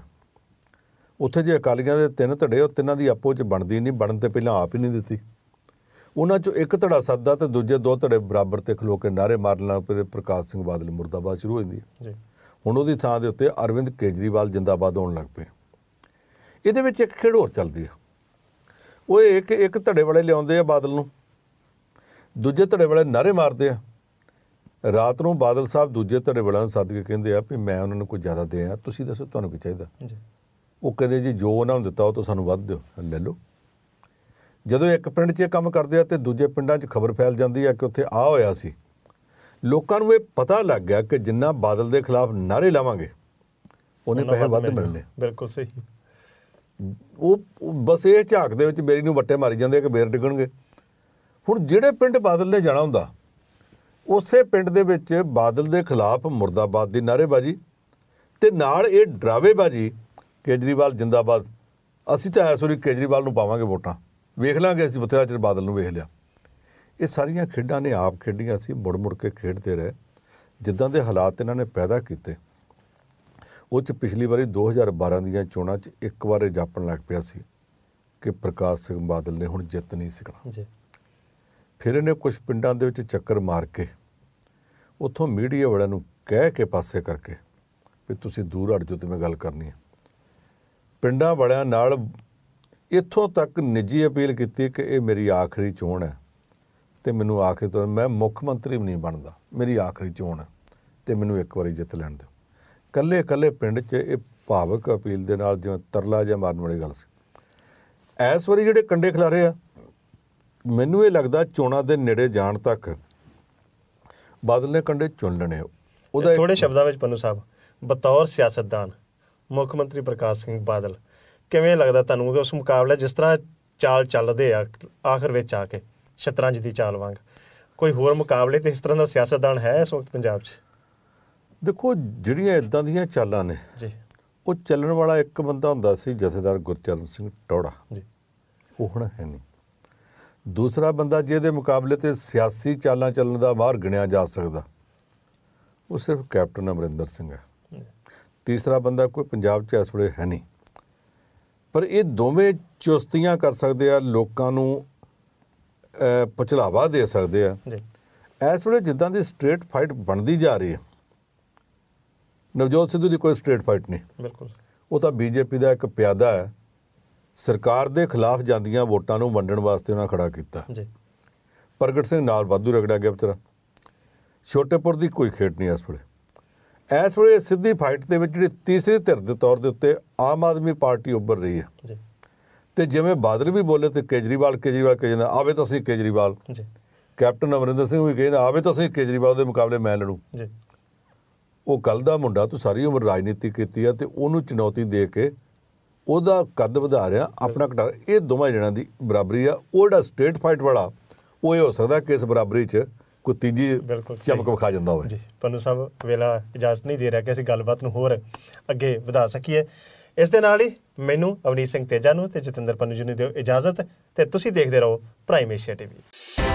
ਉੱਥੇ ਜੇ ਅਕਾਲੀਆਂ ਦੇ ਤਿੰਨ ਧੜੇ ਉਹ ਤਿੰਨਾਂ ਦੀ ਆਪੋ ਚ ਬਣਦੀ ਨਹੀਂ ਬਣਨ ਤੇ ਪਹਿਲਾਂ ਆਪ ਹੀ ਨਹੀਂ ਦਿੱਤੀ ਉਹਨਾਂ ਚੋਂ ਇੱਕ ਧੜਾ ਸੱਦਾ ਤੇ ਦੂਜੇ ਦੋ ਧੜੇ ਬਰਾਬਰ ਤੇ ਖਲੋ ਕੇ ਨਾਰੇ ਮਾਰਨ ਲੱਗ ਪਏ ਪ੍ਰਕਾਸ਼ ਸਿੰਘ ਬਾਦਲ ਮੁਰਦਾਬਾਦ ਸ਼ੁਰੂ ਹੋ ਜਾਂਦੀ ਜੀ ਹੁਣ ਉਹਦੀ ਥਾਂ ਦੇ ਉੱਤੇ ਅਰਵਿੰਦ ਕੇਜਰੀਵਾਲ ਜਿੰਦਾਬਾਦ ਹੋਣ ਲੱਗ ਪਏ ਇਹਦੇ ਵਿੱਚ ਇੱਕ ਖੇਡ ਹੋਰ ਚੱਲਦੀ ਆ ਉਹ ਇੱਕ ਇੱਕ ਧੜੇ ਵਾਲੇ ਲਿਆਉਂਦੇ ਆ ਬਾਦਲ ਨੂੰ ਦੂਜੇ ਧੜੇ ਵਾਲੇ ਨਾਰੇ ਮਾਰਦੇ ਆ ਰਾਤ ਨੂੰ ਬਾਦਲ ਸਾਹਿਬ ਦੂਜੇ ਧੜੇ ਵਾਲਿਆਂ ਨੂੰ ਸੱਦ ਕੇ ਕਹਿੰਦੇ ਆ ਵੀ ਮੈਂ ਉਹਨਾਂ ਨੂੰ ਕੁਝ ਜ਼ਿਆਦਾ ਦੇ ਆ ਤੁਸੀਂ ਦੱਸੋ ਤੁਹਾਨੂੰ ਕੀ ਚਾਹੀਦਾ ਜੀ ਉਹ ਕਹਿੰਦੇ ਜੀ ਜੋ ਉਹਨਾਂ ਨੂੰ ਦਿੱਤਾ ਉਹ ਤੋਂ ਸਾਨੂੰ ਵੱਧ ਦਿਓ ਲੈ ਲਓ ਜਦੋਂ ਇੱਕ ਪਿੰਡ 'ਚ ਕੰਮ ਕਰਦੇ ਆ ਤੇ ਦੂਜੇ ਪਿੰਡਾਂ 'ਚ ਖਬਰ ਫੈਲ ਜਾਂਦੀ ਆ ਕਿ ਉੱਥੇ ਆ ਹੋਇਆ ਸੀ ਲੋਕਾਂ ਨੂੰ ਇਹ ਪਤਾ ਲੱਗ ਗਿਆ ਕਿ ਜਿੰਨਾ ਬਾਦਲ ਦੇ ਖਿਲਾਫ ਨਾਰੇ ਲਾਵਾਂਗੇ ਉਹਨੇ ਪੈਸੇ ਵੱਧ ਮਿਲਣੇ ਬਿਲਕੁਲ ਸਹੀ ਉਹ ਬਸ ਇਹ ਝਾਕ ਦੇ ਵਿੱਚ ਬੇਰੀ ਨੂੰ ਵੱਟੇ ਮਾਰੀ ਜਾਂਦੇ ਕਿ ਬੇਰ ਡਿੱਗਣਗੇ ਹੁਣ ਜਿਹੜੇ ਪਿੰਡ ਬਾਦਲ ਨੇ ਜਾਣਾ ਹੁੰਦਾ ਉਸੇ ਪਿੰਡ ਦੇ ਵਿੱਚ ਬਾਦਲ ਦੇ ਖਿਲਾਫ ਮੁਰਦਾਬਾਦ ਦੀ ਨਾਰੇਬਾਜ਼ੀ ਤੇ ਨਾਲ ਇਹ ਡਰਾਵੇਬਾਜ਼ੀ ਕੇਜਰੀਵਾਲ ਜਿੰਦਾਬਾਦ ਅਸੀਂ ਤਾਂ ਐਸੋਰੀ ਕੇਜਰੀਵਾਲ ਨੂੰ ਪਾਵਾਂਗੇ ਵੋਟਾਂ ਵੇਖ ਲਾਂਗੇ ਅਸੀਂ ਬਥੇਰਾ ਚਿਰ ਬਾਦਲ ਨੂੰ ਵੇਖ ਲਿਆ ਇਹ ਸਾਰੀਆਂ ਖੇਡਾਂ ਨੇ ਆਪ ਖੇਡੀਆਂ ਸੀ ਮੁੜ ਮੁੜ ਕੇ ਖੇਡਦੇ ਰਹੇ ਜਿੱਦਾਂ ਦੇ ਹਾਲਾਤ ਇਹਨਾਂ ਨੇ ਪੈਦਾ ਕੀਤੇ ਉਹ ਚ ਪਿਛਲੀ ਵਾਰੀ 2012 ਦੀਆਂ ਚੋਣਾਂ 'ਚ ਇੱਕ ਵਾਰੇ ਜਾਪਣ ਲੱਗ ਪਿਆ ਸੀ ਕਿ ਪ੍ਰਕਾਸ਼ ਸਿੰਘ ਬਾਦਲ ਨੇ ਹੁਣ ਜਿੱਤ ਨਹੀਂ ਸਕਣਾ ਜੀ ਫਿਰ ਇਹਨੇ ਕੁਝ ਪਿੰਡਾਂ ਦੇ ਵਿੱਚ ਚੱਕਰ ਮਾਰ ਕੇ ਉੱਥੋਂ ਮੀਡੀਆ ਵਾਲਿਆਂ ਨੂੰ ਕਹਿ ਕੇ ਪਾਸੇ ਕਰਕੇ ਵੀ ਤੁਸੀਂ ਦੂਰ ਹਟ ਜਾਓ ਤੇ ਮੈਂ ਗੱਲ ਕਰਨੀ ਹੈ ਪਿੰਡਾਂ ਵਾਲਿਆਂ ਨਾਲ ਇੱਥੋਂ ਤੱਕ ਨਿੱਜੀ ਅਪੀਲ ਕੀਤੀ ਕਿ ਇਹ ਮੇਰੀ ਆਖਰੀ ਚੋਣ ਹੈ ਤੇ ਮੈਨੂੰ ਆਖਰੀ ਤੌਰ ਮੈਂ ਮੁੱਖ ਮੰਤਰੀ ਵੀ ਨਹੀਂ ਬਣਦਾ ਮੇਰੀ ਆਖਰੀ ਚੋਣ ਹੈ ਤੇ ਮੈਨੂੰ ਇੱਕ ਵਾਰੀ ਜਿੱਤ ਲੈਣ ਦਿਓ ਕੱਲੇ ਕੱਲੇ ਪਿੰਡ 'ਚ ਇਹ ਭਾਵਕ ਅਪੀਲ ਦੇ ਨਾਲ ਜਿਵੇਂ ਤਰਲਾ ਜਾਂ ਮਾਰਨ ਵਾਲੀ ਗੱਲ ਸੀ ਐਸ ਵਾਰੀ ਜਿਹੜੇ ਕੰਡੇ ਖਿਲਾਰੇ ਆ ਮੈਨੂੰ ਇਹ ਲੱਗਦਾ ਚੋਣਾਂ ਦੇ ਨੇੜੇ ਜਾਣ ਤੱਕ ਬਾਦਲ ਨੇ ਕੰਡੇ ਚੁਣ ਲੈਣੇ ਉਹਦਾ ਥੋੜੇ ਸ਼ਬਦਾਂ ਵਿੱਚ ਪੰਨੂ ਸਾਹਿਬ ਬਤੌਰ ਸਿਆਸਤਦਾਨ ਮੁੱਖ ਮੰਤਰੀ ਪ੍ਰਕਾਸ਼ ਸਿੰਘ ਬਾਦਲ ਕਿਵੇਂ ਲੱਗਦਾ ਤੁਹਾਨੂੰ ਕਿ ਉਸ ਮੁਕਾਬਲੇ ਜਿਸ ਤਰ੍ਹਾਂ ਚਾਲ ਚੱਲਦੇ ਆ ਆਖਰ ਵਿੱਚ ਆ ਕੇ ਸ਼ਤਰੰਜ ਦੀ ਚਾਲ ਵਾਂਗ ਕੋਈ ਹੋਰ ਮੁਕਾਬਲੇ ਤੇ ਇਸ ਤਰ੍ਹਾਂ ਦਾ ਸਿਆਸਤਦਾਨ ਹੈ ਇਸ ਵਕਤ ਪੰਜਾਬ 'ਚ ਦੇਖੋ ਜਿਹੜੀਆਂ ਇਦਾਂ ਦੀਆਂ ਚਾਲਾਂ ਨੇ ਜੀ ਉਹ ਚੱਲਣ ਵਾਲਾ ਇੱਕ ਬੰਦਾ ਹੁੰਦਾ ਸੀ ਜਥੇਦਾਰ ਗੁਰਚਰਨ ਸਿੰਘ ਟੋੜਾ ਜੀ ਉਹ ਹੁਣ ਹੈ ਨਹੀਂ ਦੂਸਰਾ ਬੰਦਾ ਜਿਹਦੇ ਮੁਕਾਬਲੇ ਤੇ ਸਿਆਸੀ ਚਾਲਾਂ ਚੱਲਣ ਦਾ ਬਾਹਰ ਗਿਣਿਆ ਜਾ ਸਕਦਾ ਉਹ ਸਿਰਫ ਕੈਪਟਨ ਅਮਰਿੰਦਰ ਸਿੰਘ ਹੈ ਤੀਸਰਾ ਬੰਦਾ ਕੋਈ ਪੰਜਾਬ 'ਚ ਇਸ ਵੇਲੇ ਹੈ ਨਹੀਂ ਪਰ ਇਹ ਦੋਵੇਂ ਚੁਸਤੀਆਂ ਕਰ ਸਕਦੇ ਆ ਲੋਕਾਂ ਨੂੰ ਪਚਲਾਵਾ ਦੇ ਸਕਦੇ ਆ ਜੀ ਇਸ ਵੇਲੇ ਜਿੱਦਾਂ ਦੀ ਸਟ੍ਰੇਟ ਫਾਈਟ ਬਣਦੀ ਜਾ ਰਹੀ ਹੈ ਨਵਜੋਤ ਸਿੱਧੂ ਦੀ ਕੋਈ ਸਟ੍ਰੇਟ ਫਾਈਟ ਨਹੀਂ ਬਿਲਕੁਲ ਉਹ ਤਾਂ ਬੀਜੇਪੀ ਦਾ ਇੱਕ ਪਿਆਦਾ ਹੈ ਸਰਕਾਰ ਦੇ ਖਿਲਾਫ ਜਾਂਦੀਆਂ ਵੋਟਾਂ ਨੂੰ ਵੰਡਣ ਵਾਸਤੇ ਉਹਨਾਂ ਖੜਾ ਕੀਤਾ ਜੀ ਪ੍ਰਗਟ ਸਿੰਘ ਨਾਲ ਵਾਧੂ ਰਗੜਾ ਗਿਆ ਵਿਚਾਰਾ ਛੋਟੇਪੁਰ ਦੀ ਕੋਈ ਖੇਡ ਨਹੀਂ ਇਸ ਵੇਲੇ ਇਸ ਵੇਲੇ ਸਿੱਧੀ ਫਾਈਟ ਦੇ ਵਿੱਚ ਜਿਹੜੀ ਤੀਸਰੀ ਧਿਰ ਦੇ ਤੌਰ ਦੇ ਉੱਤੇ ਆਮ ਆਦਮੀ ਪਾਰਟੀ ਉੱਭਰ ਰਹੀ ਹੈ ਜੀ ਤੇ ਜਿਵੇਂ ਬਾਦਲ ਵੀ ਬੋਲੇ ਤੇ ਕੇਜਰੀਵਾਲ ਕੇਜਰੀਵਾਲ ਕਹਿੰਦਾ ਆਵੇ ਤਾਂ ਅਸੀਂ ਕੇਜਰੀਵਾਲ ਜੀ ਕੈਪਟਨ ਅਮਰਿੰਦਰ ਸਿੰਘ ਵੀ ਕਹਿੰਦਾ ਆਵੇ ਤਾਂ ਅਸੀਂ ਕੇਜਰੀਵਾਲ ਦੇ ਮੁਕਾਬਲੇ ਮੈਂ ਲੜੂ ਜੀ ਉਹ ਕੱਲ ਦਾ ਮੁੰਡਾ ਤੂੰ ਸਾਰੀ ਉਮਰ ਰਾਜਨੀਤੀ ਕੀਤੀ ਆ ਤੇ ਉਹਨੂੰ ਚੁਣੌਤੀ ਦੇ ਕੇ ਉਹਦਾ ਕੱਦ ਵਧਾ ਰਿਹਾ ਆਪਣਾ ਘਟਾ ਇਹ ਦੋਵਾਂ ਜਣਾਂ ਦੀ ਬਰਾਬਰੀ ਆ ਉਹ ਜਿਹੜਾ ਸਟੇਟ ਫਾਈਟ ਵਾਲਾ ਉਹ ਇਹ ਹੋ ਸਕਦਾ ਕਿ ਇਸ ਬਰਾਬਰੀ 'ਚ ਕੋਈ ਤੀਜੀ ਚਮਕ ਵਿਖਾ ਜਾਂਦਾ ਹੋਵੇ ਜੀ ਪੰਨੂ ਸਾਹਿਬ ਵੇਲਾ ਇਜਾਜ਼ਤ ਨਹੀਂ ਦੇ ਰਿਹਾ ਕਿ ਅਸੀਂ ਗੱਲਬਾਤ ਨੂੰ ਹੋਰ ਅੱਗੇ ਵਧਾ ਸਕੀਏ ਇਸ ਦੇ ਨਾਲ ਹੀ ਮੈਨੂੰ ਅਵਨੀਤ ਸਿੰਘ ਤੇਜਾ ਨੂੰ ਤੇ ਜਤਿੰਦਰ ਪੰਨੂ ਜੀ ਨੂੰ ਦਿਓ ਇਜਾਜ਼ਤ ਤੇ ਤੁਸੀਂ ਦੇਖਦੇ ਰਹੋ ਪ੍ਰਾਈਮ ਏਸ਼ੀਆ ਟੀਵੀ